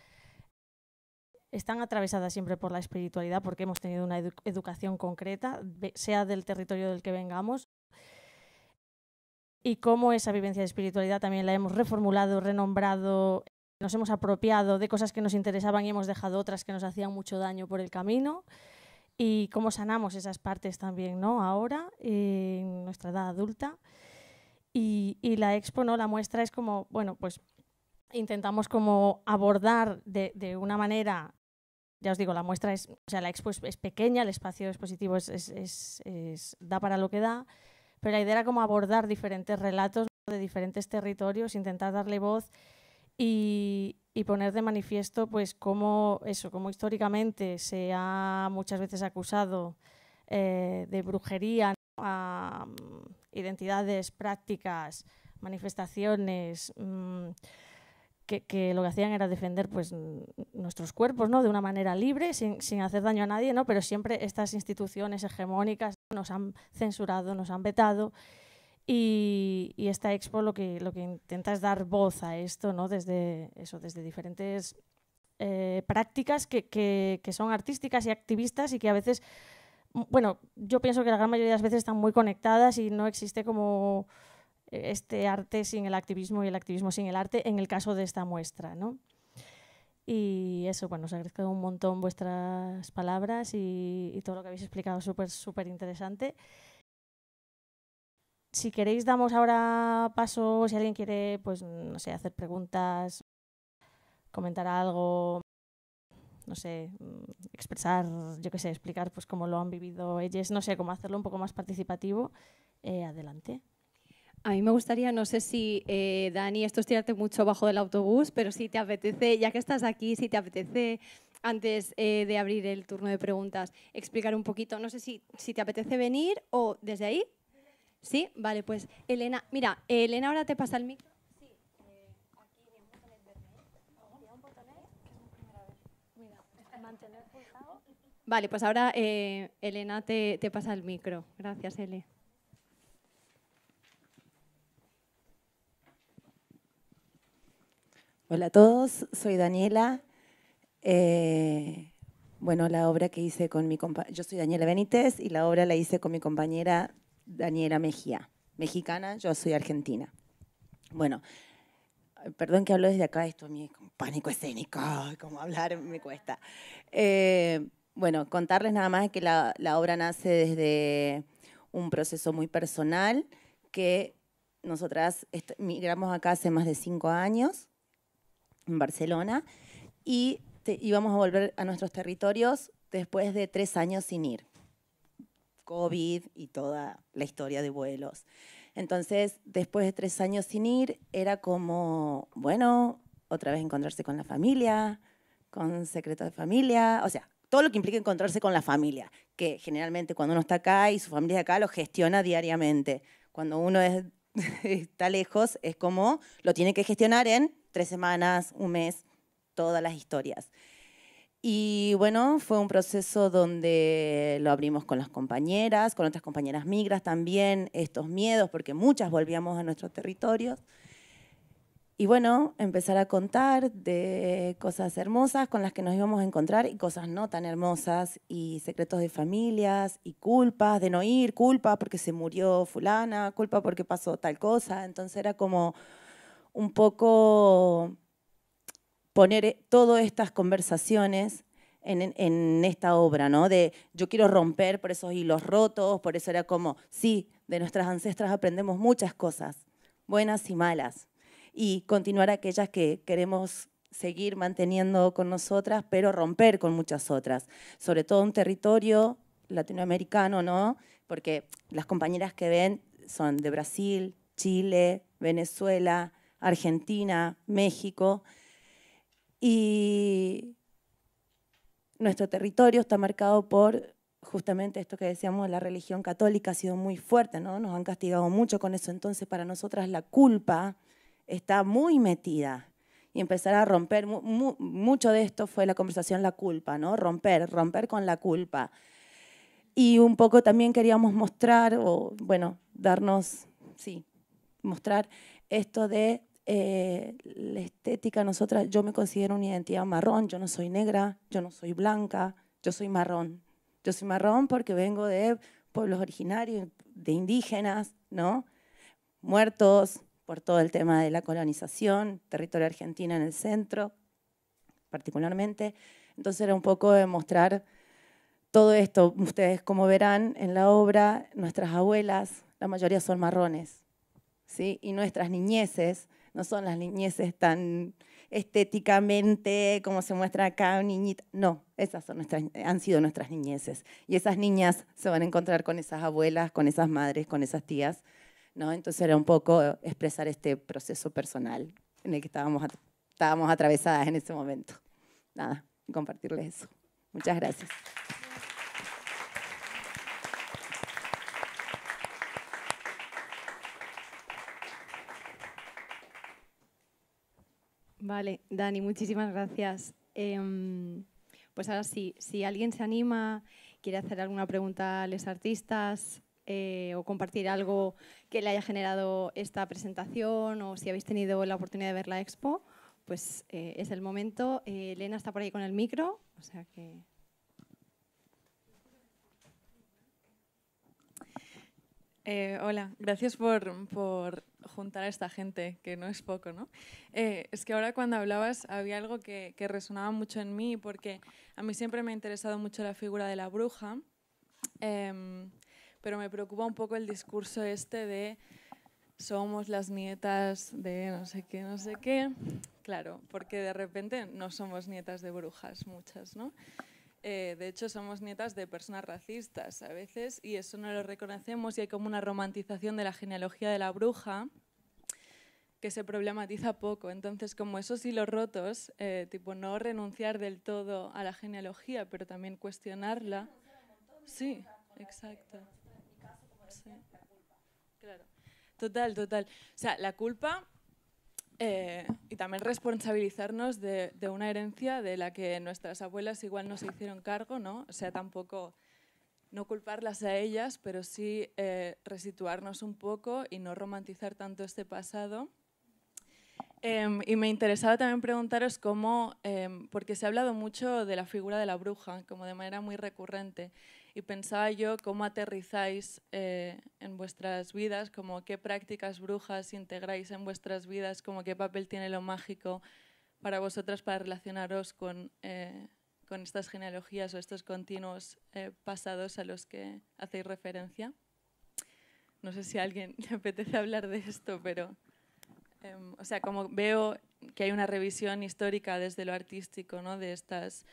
están atravesadas siempre por la espiritualidad porque hemos tenido una educación concreta, sea del territorio del que vengamos, y cómo esa vivencia de espiritualidad también la hemos reformulado, renombrado, nos hemos apropiado de cosas que nos interesaban y hemos dejado otras que nos hacían mucho daño por el camino, y cómo sanamos esas partes también ¿no? ahora, en nuestra edad adulta. Y, la expo, ¿no? La muestra es como, bueno, pues intentamos como abordar de, de una manera ya os digo, la muestra es, o sea, la expo es, pequeña, el espacio expositivo es, es, da para lo que da, pero la idea era como abordar diferentes relatos de diferentes territorios, intentar darle voz y, poner de manifiesto pues cómo eso, cómo históricamente se ha muchas veces acusado eh, de brujería identidades, prácticas, manifestaciones. Mm, que, lo que hacían era defender pues, nuestros cuerpos ¿no? de una manera libre, sin, hacer daño a nadie, ¿no? pero siempre estas instituciones hegemónicas nos han censurado, nos han vetado. Y, esta expo lo que, lo que intenta es dar voz a esto ¿no? desde, eso, desde diferentes eh, prácticas que, son artísticas y activistas y que a veces bueno, yo pienso que la gran mayoría de las veces están muy conectadas y no existe como eh, este arte sin el activismo y el activismo sin el arte en el caso de esta muestra, ¿no? Y eso, bueno, os agradezco un montón vuestras palabras y, todo lo que habéis explicado, súper, súper interesante. Si queréis, damos ahora paso, si alguien quiere, pues, no sé, hacer preguntas, comentar algo no sé, mm, expresar, yo qué sé, explicar pues cómo lo han vivido ellos, no sé, cómo hacerlo un poco más participativo, eh, adelante. A mí me gustaría, no sé si, eh, Dani, esto es tirarte mucho bajo del autobús, pero si te apetece, ya que estás aquí, si te apetece, antes eh, de abrir el turno de preguntas, explicar un poquito, no sé si, te apetece venir o desde ahí. ¿Sí? Vale, pues Elena, mira, Elena ahora te pasa el micro. Vale, pues ahora eh, Elena te, pasa el micro. Gracias, Ele. Hola a todos, soy Daniela. Eh, bueno, la obra que hice con mi compañera, yo soy Daniela Benítez y la obra la hice con mi compañera Daniela Mejía, mexicana, yo soy argentina. Bueno, perdón que hablo desde acá, esto a es pánico escénico, como hablar me cuesta. Eh, bueno, contarles nada más que la, obra nace desde un proceso muy personal que nosotras migramos acá hace más de cinco años, en Barcelona, y íbamos a volver a nuestros territorios después de tres años sin ir. COVID y toda la historia de vuelos. Entonces, después de tres años sin ir, era como, bueno, otra vez encontrarse con la familia, con Secretos de familia, o sea, todo lo que implica encontrarse con la familia, que generalmente cuando uno está acá y su familia está acá lo gestiona diariamente. Cuando uno [LAUGHS] está lejos es como lo tiene que gestionar en tres semanas, un mes, todas las historias. Y bueno, fue un proceso donde lo abrimos con las compañeras, con otras compañeras migras también, estos miedos, porque muchas volvíamos a nuestros territorios. Y bueno, empezar a contar de cosas hermosas con las que nos íbamos a encontrar y cosas no tan hermosas y secretos de familias y culpas de no ir, culpa porque se murió fulana, culpa porque pasó tal cosa. Entonces era como un poco poner todas estas conversaciones en, esta obra, ¿no? De yo quiero romper por esos hilos rotos, por eso era como, sí, de nuestras ancestras aprendemos muchas cosas, buenas y malas y continuar aquellas que queremos seguir manteniendo con nosotras, pero romper con muchas otras, sobre todo un territorio latinoamericano, ¿no? Porque las compañeras que ven son de Brasil, Chile, Venezuela, Argentina, México, y nuestro territorio está marcado por justamente esto que decíamos, la religión católica ha sido muy fuerte, ¿no? Nos han castigado mucho con eso, entonces para nosotras la culpa está muy metida y empezar a romper, mucho de esto fue la conversación la culpa, ¿no? Romper, romper con la culpa. Y un poco también queríamos mostrar, o bueno, darnos, sí, mostrar esto de eh, la estética, nosotras, yo me considero una identidad marrón, yo no soy negra, yo no soy blanca, yo soy marrón. Yo soy marrón porque vengo de pueblos originarios, de indígenas, ¿no? Muertos, por todo el tema de la colonización, territorio argentino en el centro, particularmente. Entonces era un poco de mostrar todo esto. Ustedes, como verán en la obra, nuestras abuelas, la mayoría son marrones, ¿sí? Y nuestras niñeces no son las niñeces tan estéticamente como se muestra acá, niñita. No, esas son nuestras, han sido nuestras niñeces. Y esas niñas se van a encontrar con esas abuelas, con esas madres, con esas tías, entonces era un poco eh, expresar este proceso personal en el que estábamos, estábamos atravesadas en ese momento. Nada, compartirles eso. Muchas gracias. Vale, Dani, muchísimas gracias. Em, pues ahora sí, si alguien se anima, quiere hacer alguna pregunta a los artistas, eh, o compartir algo que le haya generado esta presentación o si habéis tenido la oportunidad de ver la expo, pues eh, es el momento. Eh, Elena está por ahí con el micro, o sea hola, gracias por, juntar a esta gente, que no es poco, ¿no? es que ahora cuando hablabas había algo que, resonaba mucho en mí, porque a mí siempre me ha interesado mucho la figura de la bruja, em, pero me preocupa un poco el discurso este de somos las nietas de no sé qué, no sé qué. Claro, porque de repente no somos nietas de brujas muchas, ¿no? Eh, de hecho, somos nietas de personas racistas a veces y eso no lo reconocemos y hay como una romantización de la genealogía de la bruja que se problematiza poco. Entonces, como esos hilos rotos, eh, tipo no renunciar del todo a la genealogía, pero también cuestionarla. Sí, exacto. Claro. Total, total. O sea, la culpa eh, y también responsabilizarnos de, una herencia de la que nuestras abuelas igual no se hicieron cargo, ¿no? O sea, tampoco no culparlas a ellas, pero sí eh, resituarnos un poco y no romantizar tanto este pasado. Em, y me interesaba también preguntaros cómo, em, porque se ha hablado mucho de la figura de la bruja, como de manera muy recurrente y pensaba yo cómo aterrizáis eh, en vuestras vidas, como qué prácticas brujas integráis en vuestras vidas, como qué papel tiene lo mágico para vosotras para relacionaros con, eh, con estas genealogías o estos continuos eh, pasados a los que hacéis referencia. No sé si a alguien [LAUGHS] le apetece hablar de esto, pero em, o sea, como veo que hay una revisión histórica desde lo artístico ¿no? de estas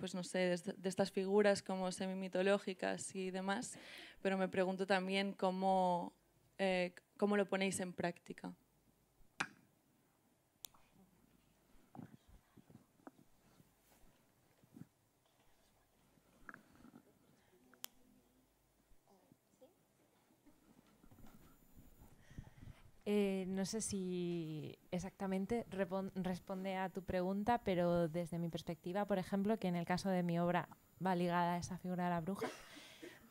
pues no sé, de, estas figuras como semimitológicas y demás, pero me pregunto también cómo, eh, cómo lo ponéis en práctica. Eh, no sé si exactamente responde a tu pregunta, pero desde mi perspectiva, por ejemplo, que en el caso de mi obra va ligada a esa figura de la bruja,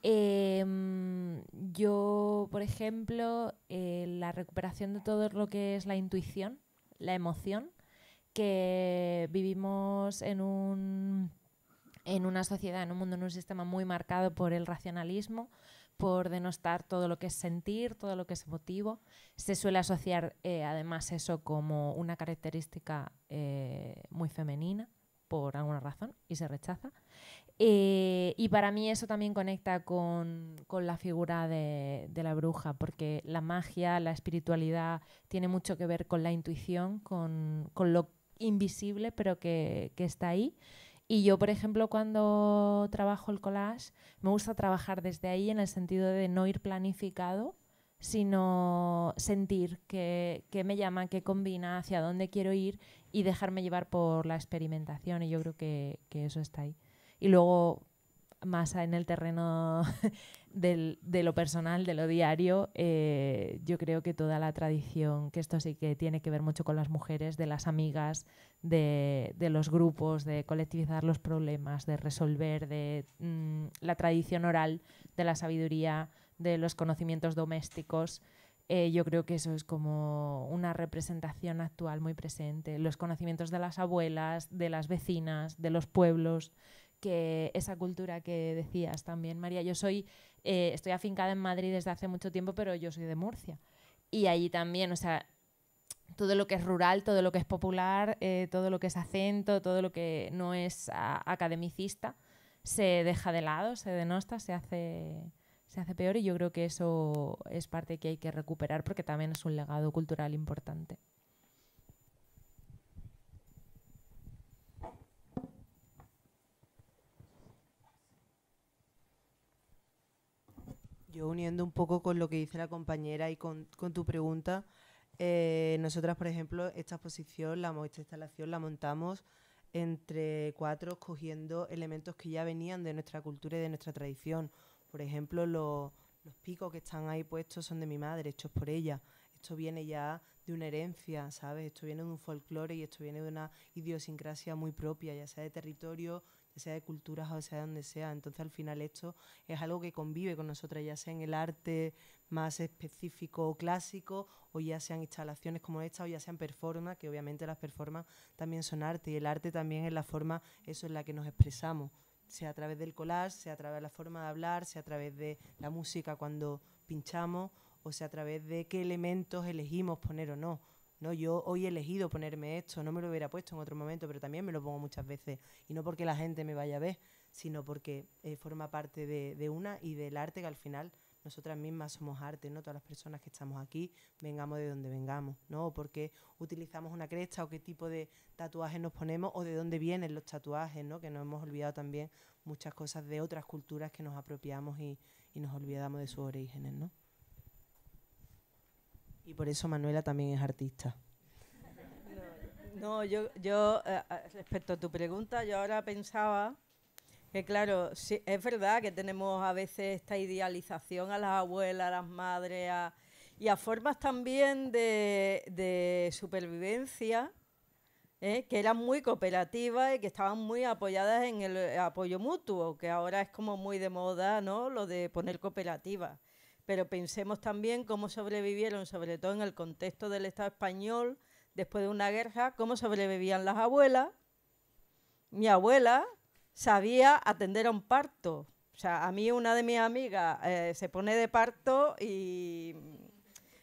em, yo, por ejemplo, eh, la recuperación de todo lo que es la intuición, la emoción, que vivimos en una sociedad, en un mundo, en un sistema muy marcado por el racionalismo, por denostar todo lo que es sentir, todo lo que es emotivo. Se suele asociar eh, además eso como una característica eh, muy femenina por alguna razón y se rechaza. Eh, y para mí eso también conecta con, con la figura de, de, la bruja, porque la magia, la espiritualidad tiene mucho que ver con la intuición, con, con lo invisible, pero que, que está ahí. Y yo, por ejemplo, cuando trabajo el collage, me gusta trabajar desde ahí en el sentido de no ir planificado, sino sentir qué, me llama, qué combina, hacia dónde quiero ir y dejarme llevar por la experimentación. Y yo creo que, que eso está ahí. Y luego más en el terreno [LAUGHS] de lo personal, de lo diario, eh, yo creo que toda la tradición, que esto sí que tiene que ver mucho con las mujeres, de las amigas, de, los grupos, de colectivizar los problemas, de resolver, de mm, la tradición oral, de la sabiduría, de los conocimientos domésticos. Eh, yo creo que eso es como una representación actual muy presente. Los conocimientos de las abuelas, de las vecinas, de los pueblos que esa cultura que decías también, María. Yo soy, eh, estoy afincada en Madrid desde hace mucho tiempo, pero yo soy de Murcia. Y allí también, o sea, todo lo que es rural, todo lo que es popular, eh, todo lo que es acento, todo lo que no es academicista, se deja de lado, se denosta, se hace, se hace peor y yo creo que eso es parte que hay que recuperar porque también es un legado cultural importante. Yo uniendo un poco con lo que dice la compañera y con, tu pregunta, eh, nosotras, por ejemplo, esta exposición, la, esta instalación la montamos entre cuatro, cogiendo elementos que ya venían de nuestra cultura y de nuestra tradición. Por ejemplo, los picos que están ahí puestos son de mi madre, hechos por ella. Esto viene ya de una herencia, ¿sabes? Esto viene de un folclore y esto viene de una idiosincrasia muy propia, ya sea de territorio, sea de culturas o sea de donde sea. Entonces al final esto es algo que convive con nosotras, ya sea en el arte más específico o clásico, o ya sean instalaciones como esta, o ya sean performance, que obviamente las performance también son arte, y el arte también es la forma, eso en la que nos expresamos, sea a través del colar sea a través de la forma de hablar, sea a través de la música cuando pinchamos, o sea a través de qué elementos elegimos poner o no no, yo hoy he elegido ponerme esto, no me lo hubiera puesto en otro momento, pero también me lo pongo muchas veces. Y no porque la gente me vaya a ver, sino porque eh, forma parte de, una y del arte que al final nosotras mismas somos arte, ¿no? Todas las personas que estamos aquí, vengamos de donde vengamos, ¿no? O porque utilizamos una cresta o qué tipo de tatuajes nos ponemos o de dónde vienen los tatuajes, ¿no? Que nos hemos olvidado también muchas cosas de otras culturas que nos apropiamos y, y nos olvidamos de sus orígenes, ¿no? Y por eso Manuela también es artista. No, yo, yo eh, eh, respecto a tu pregunta, yo ahora pensaba que, claro, es verdad que tenemos a veces esta idealización a las abuelas, a las madres, y a formas también de, supervivencia ¿eh? que eran muy cooperativas y que estaban muy apoyadas en el apoyo mutuo, que ahora es como muy de moda, ¿no? Lo de poner cooperativas pero pensemos también cómo sobrevivieron, sobre todo en el contexto del Estado español, después de una guerra, cómo sobrevivían las abuelas. Mi abuela sabía atender a un parto. O sea, a mí una de mis amigas eh, se pone de parto y...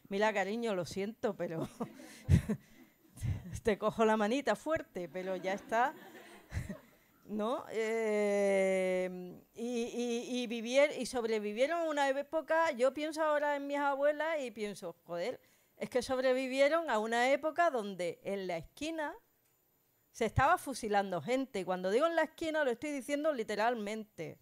Mira, cariño, lo siento, pero [LAUGHS] te cojo la manita fuerte, pero ya está. [LAUGHS] ¿no? Eh, y, sobrevivieron y, sobrevivieron una época, yo pienso ahora en mis abuelas y pienso, joder, es que sobrevivieron a una época donde en la esquina se estaba fusilando gente. y Cuando digo en la esquina lo estoy diciendo literalmente.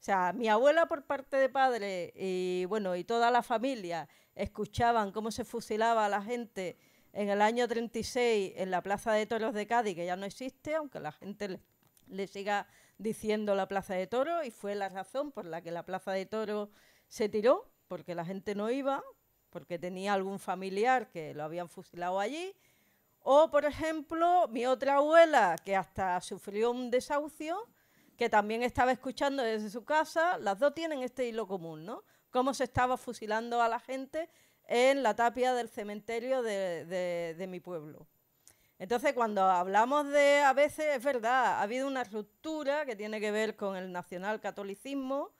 O sea, mi abuela por parte de padre y bueno, y toda la familia escuchaban cómo se fusilaba a la gente en el año 36 en la Plaza de Toros de Cádiz, que ya no existe, aunque la gente le siga diciendo la Plaza de Toro y fue la razón por la que la Plaza de Toro se tiró, porque la gente no iba, porque tenía algún familiar que lo habían fusilado allí. O, por ejemplo, mi otra abuela, que hasta sufrió un desahucio, que también estaba escuchando desde su casa, las dos tienen este hilo común, ¿no? Cómo se estaba fusilando a la gente en la tapia del cementerio de, de, de mi pueblo. Entonces, cuando hablamos de, a veces, es verdad, ha habido una ruptura que tiene que ver con el nacionalcatolicismo,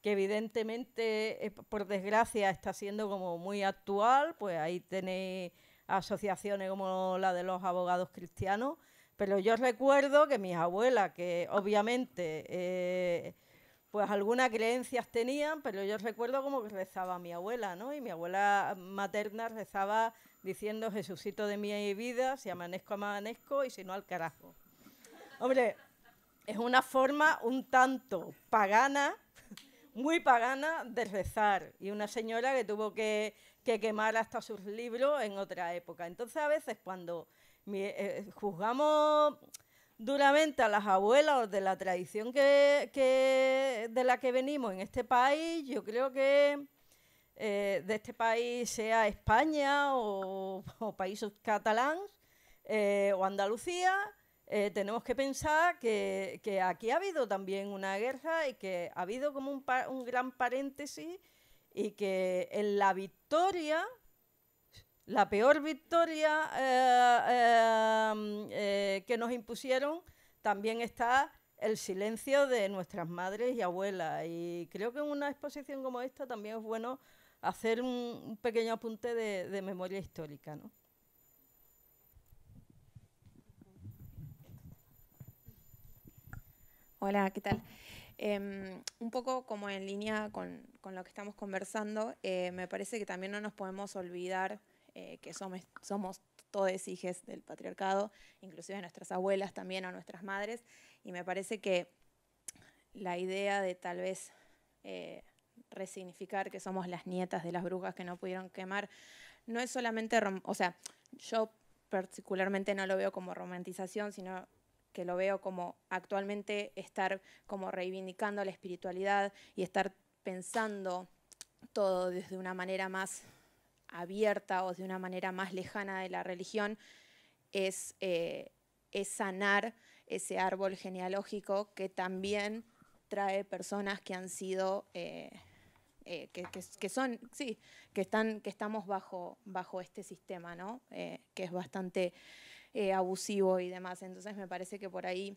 que evidentemente, eh, por desgracia, está siendo como muy actual, pues ahí tenéis asociaciones como la de los abogados cristianos, pero yo recuerdo que mis abuelas, que obviamente, eh, pues algunas creencias tenían, pero yo recuerdo como que rezaba mi abuela, ¿no? Y mi abuela materna rezaba diciendo Jesucito de mi vida, si amanezco, amanezco y si no al carajo. Hombre, es una forma un tanto pagana, muy pagana, de rezar. Y una señora que tuvo que, que quemar hasta sus libros en otra época. Entonces a veces cuando eh, juzgamos duramente a las abuelas de la tradición que, de la que venimos en este país, yo creo que eh, de este país sea España o, países catalanes eh, o Andalucía, eh, tenemos que pensar que, aquí ha habido también una guerra y que ha habido como un, un gran paréntesis y que en la victoria, la peor victoria que nos impusieron, también está el silencio de nuestras madres y abuelas. Y creo que en una exposición como esta también es bueno hacer un, pequeño apunte de, memoria histórica. Hola, ¿qué tal? Em, un poco como en línea con, lo que estamos conversando, eh, me parece que también no nos podemos olvidar eh, que somos, somos todos hijes del patriarcado, inclusive nuestras abuelas también, o nuestras madres, y me parece que la idea de tal vez eh, resignificar que somos las nietas de las brujas que no pudieron quemar, no es solamente, o sea, yo particularmente no lo veo como romantización, sino que lo veo como actualmente estar como reivindicando la espiritualidad y estar pensando todo desde una manera más abierta o de una manera más lejana de la religión, es, eh, sanar ese árbol genealógico que también trae personas que han sido eh, eh, que, son, que estamos bajo, bajo este sistema, eh, que es bastante eh, abusivo y demás. Entonces me parece que por ahí,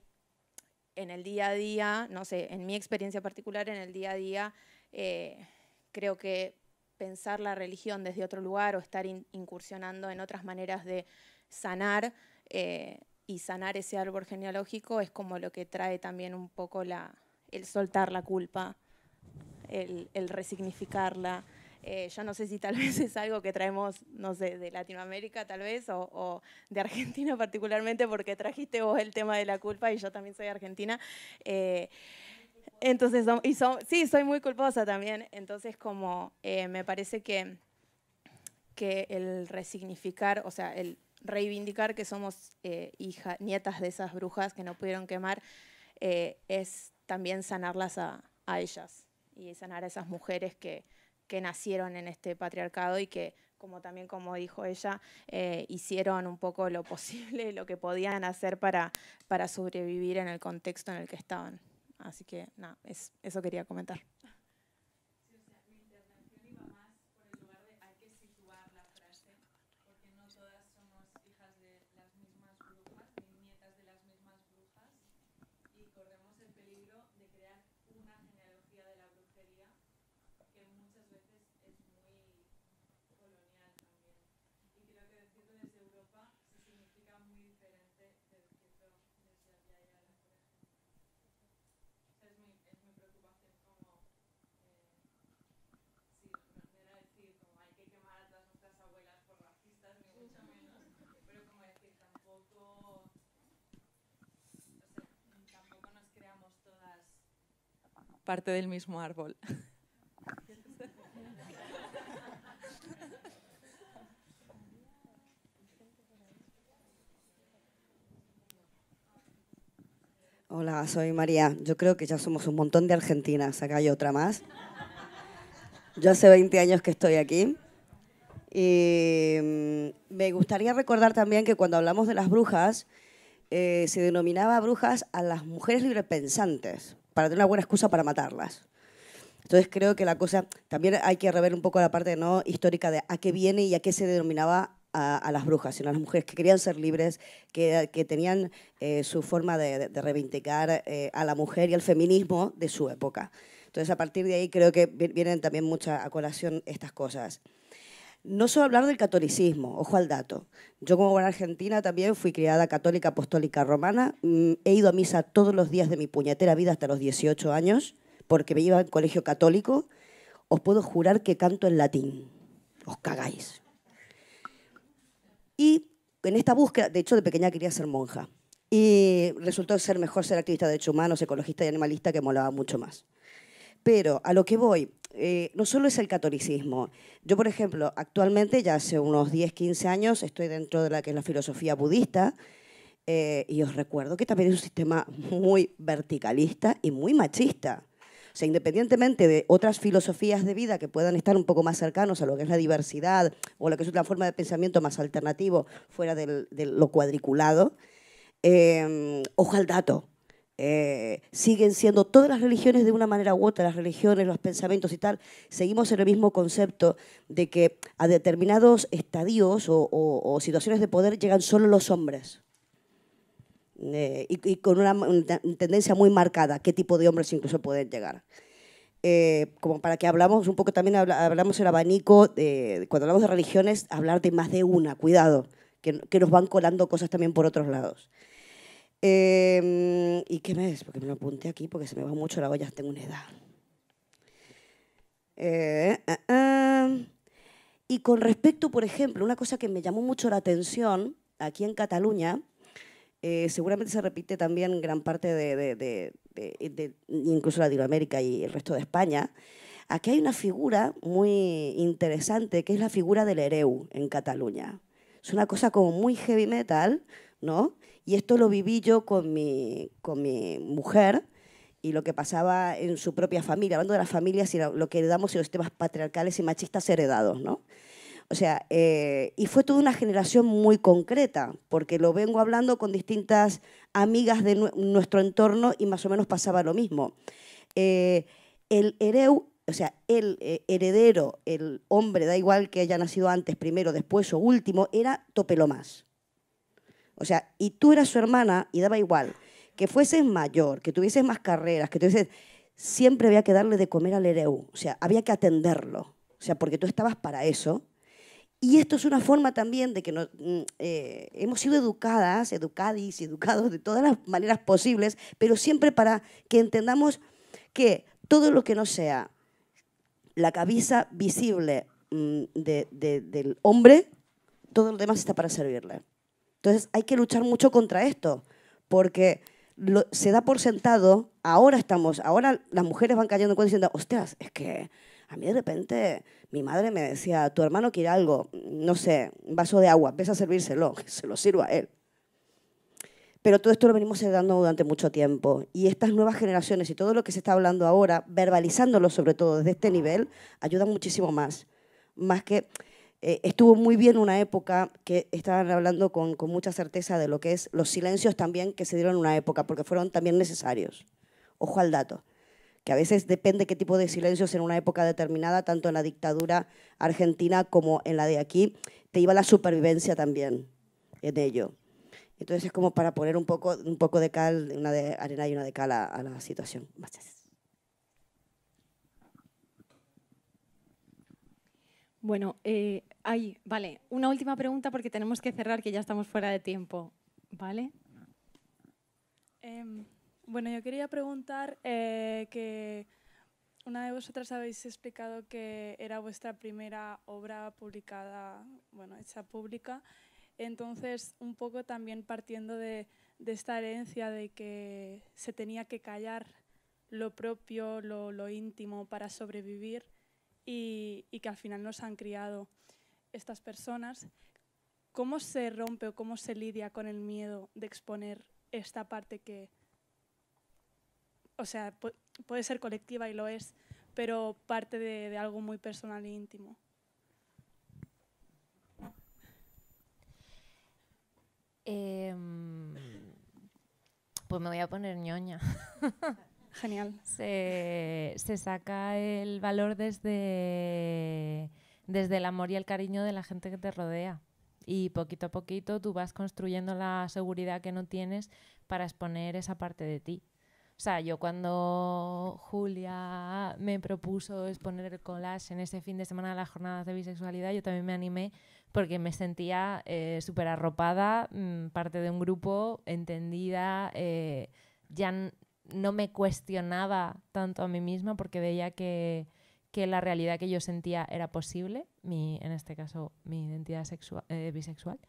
en el día a día, no sé, en mi experiencia particular, en el día a día, creo que pensar la religión desde otro lugar o estar incursionando en otras maneras de sanar y sanar ese árbol genealógico es como lo que trae también un poco el soltar la culpa el, resignificarla. Eh, yo no sé si tal [LAUGHS] vez es algo que traemos, no sé, de Latinoamérica tal vez, o, de Argentina [LAUGHS] particularmente, porque trajiste vos el tema de la culpa y yo también soy argentina. Eh, entonces, sí, soy muy culposa también. Entonces, como eh, me parece que, que el resignificar, o sea, el reivindicar que somos hijas, nietas de esas brujas que no pudieron quemar, es también sanarlas a ellas y sanar a esas mujeres que, que nacieron en este patriarcado y que, como también como dijo ella, eh, hicieron un poco lo posible, [LAUGHS] lo que podían hacer para, para sobrevivir en el contexto en el que estaban. Así que nada, es, eso quería comentar. parte del mismo árbol. Hola, soy María. Yo creo que ya somos un montón de argentinas. Acá hay otra más. Yo hace 20 años que estoy aquí. Y mm, me gustaría recordar también que cuando hablamos de las brujas, eh, se denominaba brujas a las mujeres librepensantes para tener una buena excusa para matarlas. Entonces creo que la cosa, también hay que rever un poco la parte ¿no? histórica de a qué viene y a qué se denominaba a, las brujas, sino a las mujeres que querían ser libres, que, tenían eh, su forma de, reivindicar eh, a la mujer y al feminismo de su época. Entonces a partir de ahí creo que vienen también mucha a colación estas cosas. No solo hablar del catolicismo, ojo al dato. Yo como buena argentina también fui criada católica apostólica romana, mm, he ido a misa todos los días de mi puñetera vida hasta los 18 años, porque me iba al colegio católico, os puedo jurar que canto en latín. Os cagáis. Y en esta búsqueda, de hecho de pequeña quería ser monja, y resultó ser mejor ser activista de derechos humanos, ecologista y animalista, que molaba mucho más. Pero a lo que voy eh, no solo es el catolicismo. Yo, por ejemplo, actualmente, ya hace unos 10, 15 años, estoy dentro de la que es la filosofía budista, eh, y os recuerdo que también es un sistema muy verticalista y muy machista. O sea, independientemente de otras filosofías de vida que puedan estar un poco más cercanos a lo que es la diversidad o lo que es otra forma de pensamiento más alternativo fuera de lo cuadriculado, ojo eh, al dato, eh, siguen siendo todas las religiones de una manera u otra, las religiones, los pensamientos y tal, seguimos en el mismo concepto de que a determinados estadios o, situaciones de poder llegan solo los hombres. Eh, y, con una, tendencia muy marcada, qué tipo de hombres incluso pueden llegar. Eh, como para que hablamos un poco también, hablamos el abanico, de, cuando hablamos de religiones, hablar de más de una, cuidado, que nos van colando cosas también por otros lados. Em, ¿Y qué me es? Porque me lo apunté aquí porque se me va mucho la olla, tengo una edad. Eh, ah, ah. y con respecto, por ejemplo, una cosa que me llamó mucho la atención aquí en Cataluña, eh, seguramente se repite también en gran parte de, de, incluso Latinoamérica y el resto de España, aquí hay una figura muy interesante que es la figura del Ereu en Cataluña. Es una cosa como muy heavy metal, ¿no? Y esto lo viví yo con mi, con mi mujer y lo que pasaba en su propia familia, hablando de las familias y lo que heredamos y los sistemas patriarcales y machistas heredados, ¿no? O sea, eh, y fue toda una generación muy concreta, porque lo vengo hablando con distintas amigas de nuestro entorno y más o menos pasaba lo mismo. Eh, el o sea, el eh, heredero, el hombre, da igual que haya nacido antes, primero, después o último, era tope topelomás. O sea, y tú eras su hermana y daba igual. Que fueses mayor, que tuvieses más carreras, que tuvieses... Siempre había que darle de comer al hereu. O sea, había que atenderlo. O sea, porque tú estabas para eso. Y esto es una forma también de que mm, eh, hemos sido educadas, y educados de todas las maneras posibles, pero siempre para que entendamos que todo lo que no sea la cabeza visible mm, del hombre, todo lo demás está para servirle. Entonces hay que luchar mucho contra esto, porque se da por sentado, ahora estamos, ahora las mujeres van cayendo en cuenta diciendo, hostias, es que a mí de repente mi madre me decía, tu hermano quiere algo, no sé, un vaso de agua, ves a servírselo, [LAUGHS] que se lo sirva a él. Pero todo esto lo venimos heredando durante mucho tiempo y estas nuevas generaciones y todo lo que se está hablando ahora, verbalizándolo sobre todo desde este nivel, ayuda muchísimo más. Más que eh, estuvo muy bien una época que estaban hablando con, mucha certeza de lo que es los silencios también que se dieron en una época, porque fueron también necesarios. Ojo al dato, que a veces depende qué tipo de silencios en una época determinada, tanto en la dictadura argentina como en la de aquí, te iba la supervivencia también en ello. Entonces es como para poner un poco, un poco de cal, una de arena y una de cal a, la situación. Gracias. Bueno, eh, ahí, vale, una última pregunta porque tenemos que cerrar que ya estamos fuera de tiempo, ¿vale? Em, bueno, yo quería preguntar eh, que una de vosotras habéis explicado que era vuestra primera obra publicada, bueno, hecha pública, entonces un poco también partiendo de, esta herencia de que se tenía que callar lo propio, lo íntimo para sobrevivir y, que al final nos han criado estas personas. ¿Cómo se rompe o cómo se lidia con el miedo de exponer esta parte que, o sea, puede ser colectiva y lo es, pero parte de, algo muy personal e íntimo? Em, pues me voy a poner ñoña. [LAUGHS] Genial. Se, saca el valor desde, desde el amor y el cariño de la gente que te rodea. Y poquito a poquito tú vas construyendo la seguridad que no tienes para exponer esa parte de ti. O sea, yo cuando Julia me propuso exponer el collage en ese fin de semana de las jornadas de bisexualidad, yo también me animé porque me sentía eh, súper arropada, mm, parte de un grupo, entendida, eh, ya no me cuestionaba tanto a mí misma porque veía que, la realidad que yo sentía era posible, mi, en este caso mi identidad eh, bisexual.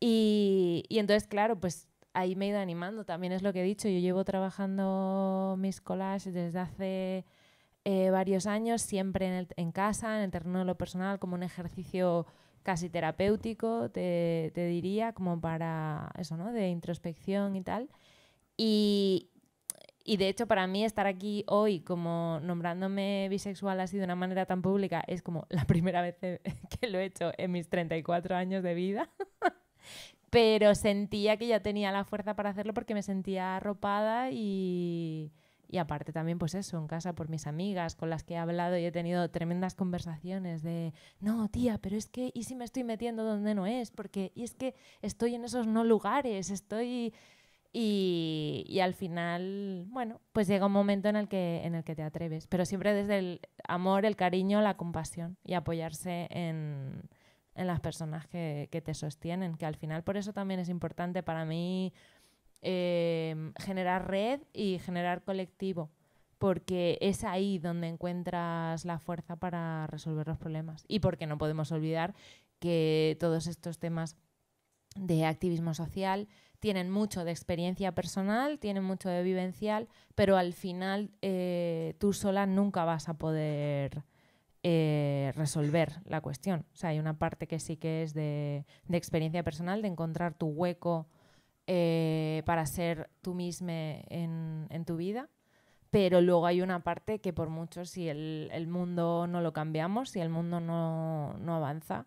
Y, entonces, claro, pues ahí me he ido animando, también es lo que he dicho, yo llevo trabajando mis collages desde hace eh, varios años, siempre en, casa, en el terreno de lo personal, como un ejercicio casi terapéutico, te, te diría, como para eso, ¿no? De introspección y tal. Y, y de hecho, para mí estar aquí hoy como nombrándome bisexual así de una manera tan pública es como la [LAUGHS] primera vez que lo he hecho en mis 34 años de vida. [LAUGHS] Pero sentía que ya tenía la fuerza para hacerlo porque me sentía arropada y, y aparte también pues eso, en casa por mis amigas con las que he hablado y he tenido tremendas conversaciones de, no, tía, pero es que, ¿y si me estoy metiendo donde no es? Porque, y es que estoy en esos no lugares, estoy y, al final, bueno, pues llega un momento en el, que, en el que te atreves, pero siempre desde el amor, el cariño, la compasión y apoyarse en, las personas que, te sostienen, que al final por eso también es importante para mí em, generar red y generar colectivo, porque es ahí donde encuentras la fuerza para resolver los problemas y porque no podemos olvidar que todos estos temas de activismo social, tienen mucho de experiencia personal, tienen mucho de vivencial, pero al final eh, tú sola nunca vas a poder eh, resolver la cuestión. O sea, hay una parte que sí que es de, experiencia personal, de encontrar tu hueco eh, para ser tú misma en, tu vida. Pero luego hay una parte que por mucho, si el, mundo no lo cambiamos, si el mundo no avanza,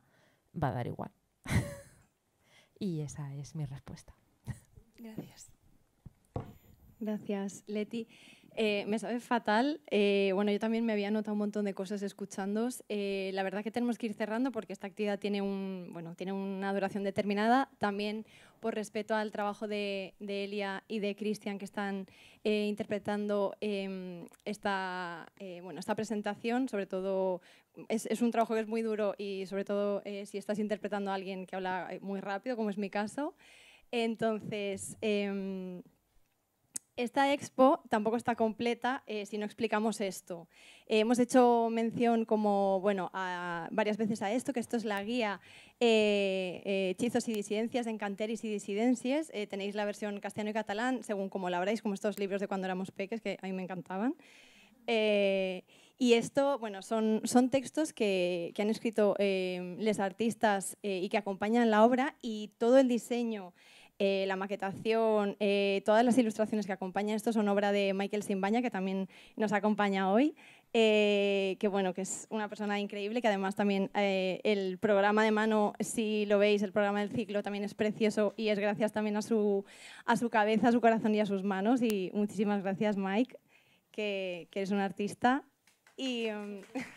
va a dar igual. [LAUGHS] y esa es mi respuesta. Gracias. Gracias, Leti. Eh, me sabe fatal. Eh, bueno, yo también me había notado un montón de cosas escuchándos. Eh, la verdad que tenemos que ir cerrando porque esta actividad tiene, un, bueno, tiene una duración determinada. También por respeto al trabajo de, Elia y de Cristian que están interpretando em, esta, bueno, esta presentación, sobre todo es, es, un trabajo que es muy duro y sobre todo si estás interpretando a alguien que habla muy rápido, como es mi caso. Entonces, em, esta expo tampoco está completa eh, si no explicamos esto. Eh, hemos hecho mención como, bueno, a, varias veces a esto, que esto es la guía eh, Hechizos y disidencias en y disidencias. tenéis la versión castellano y catalán, según como la habráis, como estos libros de cuando éramos peques, que a mí me encantaban. y esto, bueno, son, son textos que, que han escrito los artistas y que acompañan la obra y todo el diseño eh, la maquetación, eh, todas las ilustraciones que acompañan esto son obra de Michael Simbaña, que también nos acompaña hoy, eh, que bueno, que es una persona increíble, que además también el programa de mano, si lo veis, el programa del ciclo también es precioso y es gracias también a su, a su cabeza, a su corazón y a sus manos. Y muchísimas gracias, Mike, que, eres un artista. Y... Em, [LAUGHS]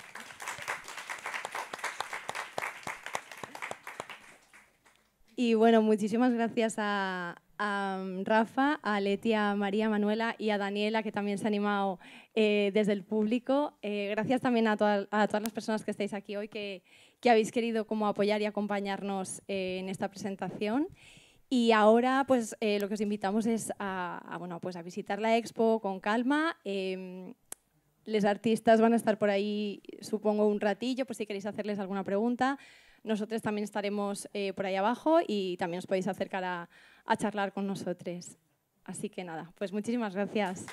Y bueno, muchísimas gracias a, mm, Rafa, a Letia, a María, Manuela y a Daniela, que también se ha animado eh, desde el público. Eh, gracias también a, todas las personas que estáis aquí hoy, que, habéis querido como apoyar y acompañarnos eh, en esta presentación. Y ahora pues lo que os invitamos es a, bueno, pues a visitar la expo con calma. Em, los artistas van a estar por ahí, supongo, un ratillo, por si queréis hacerles alguna pregunta. Nosotros también estaremos eh, por ahí abajo y también os podéis acercar a charlar con nosotros. Así que nada, pues muchísimas gracias.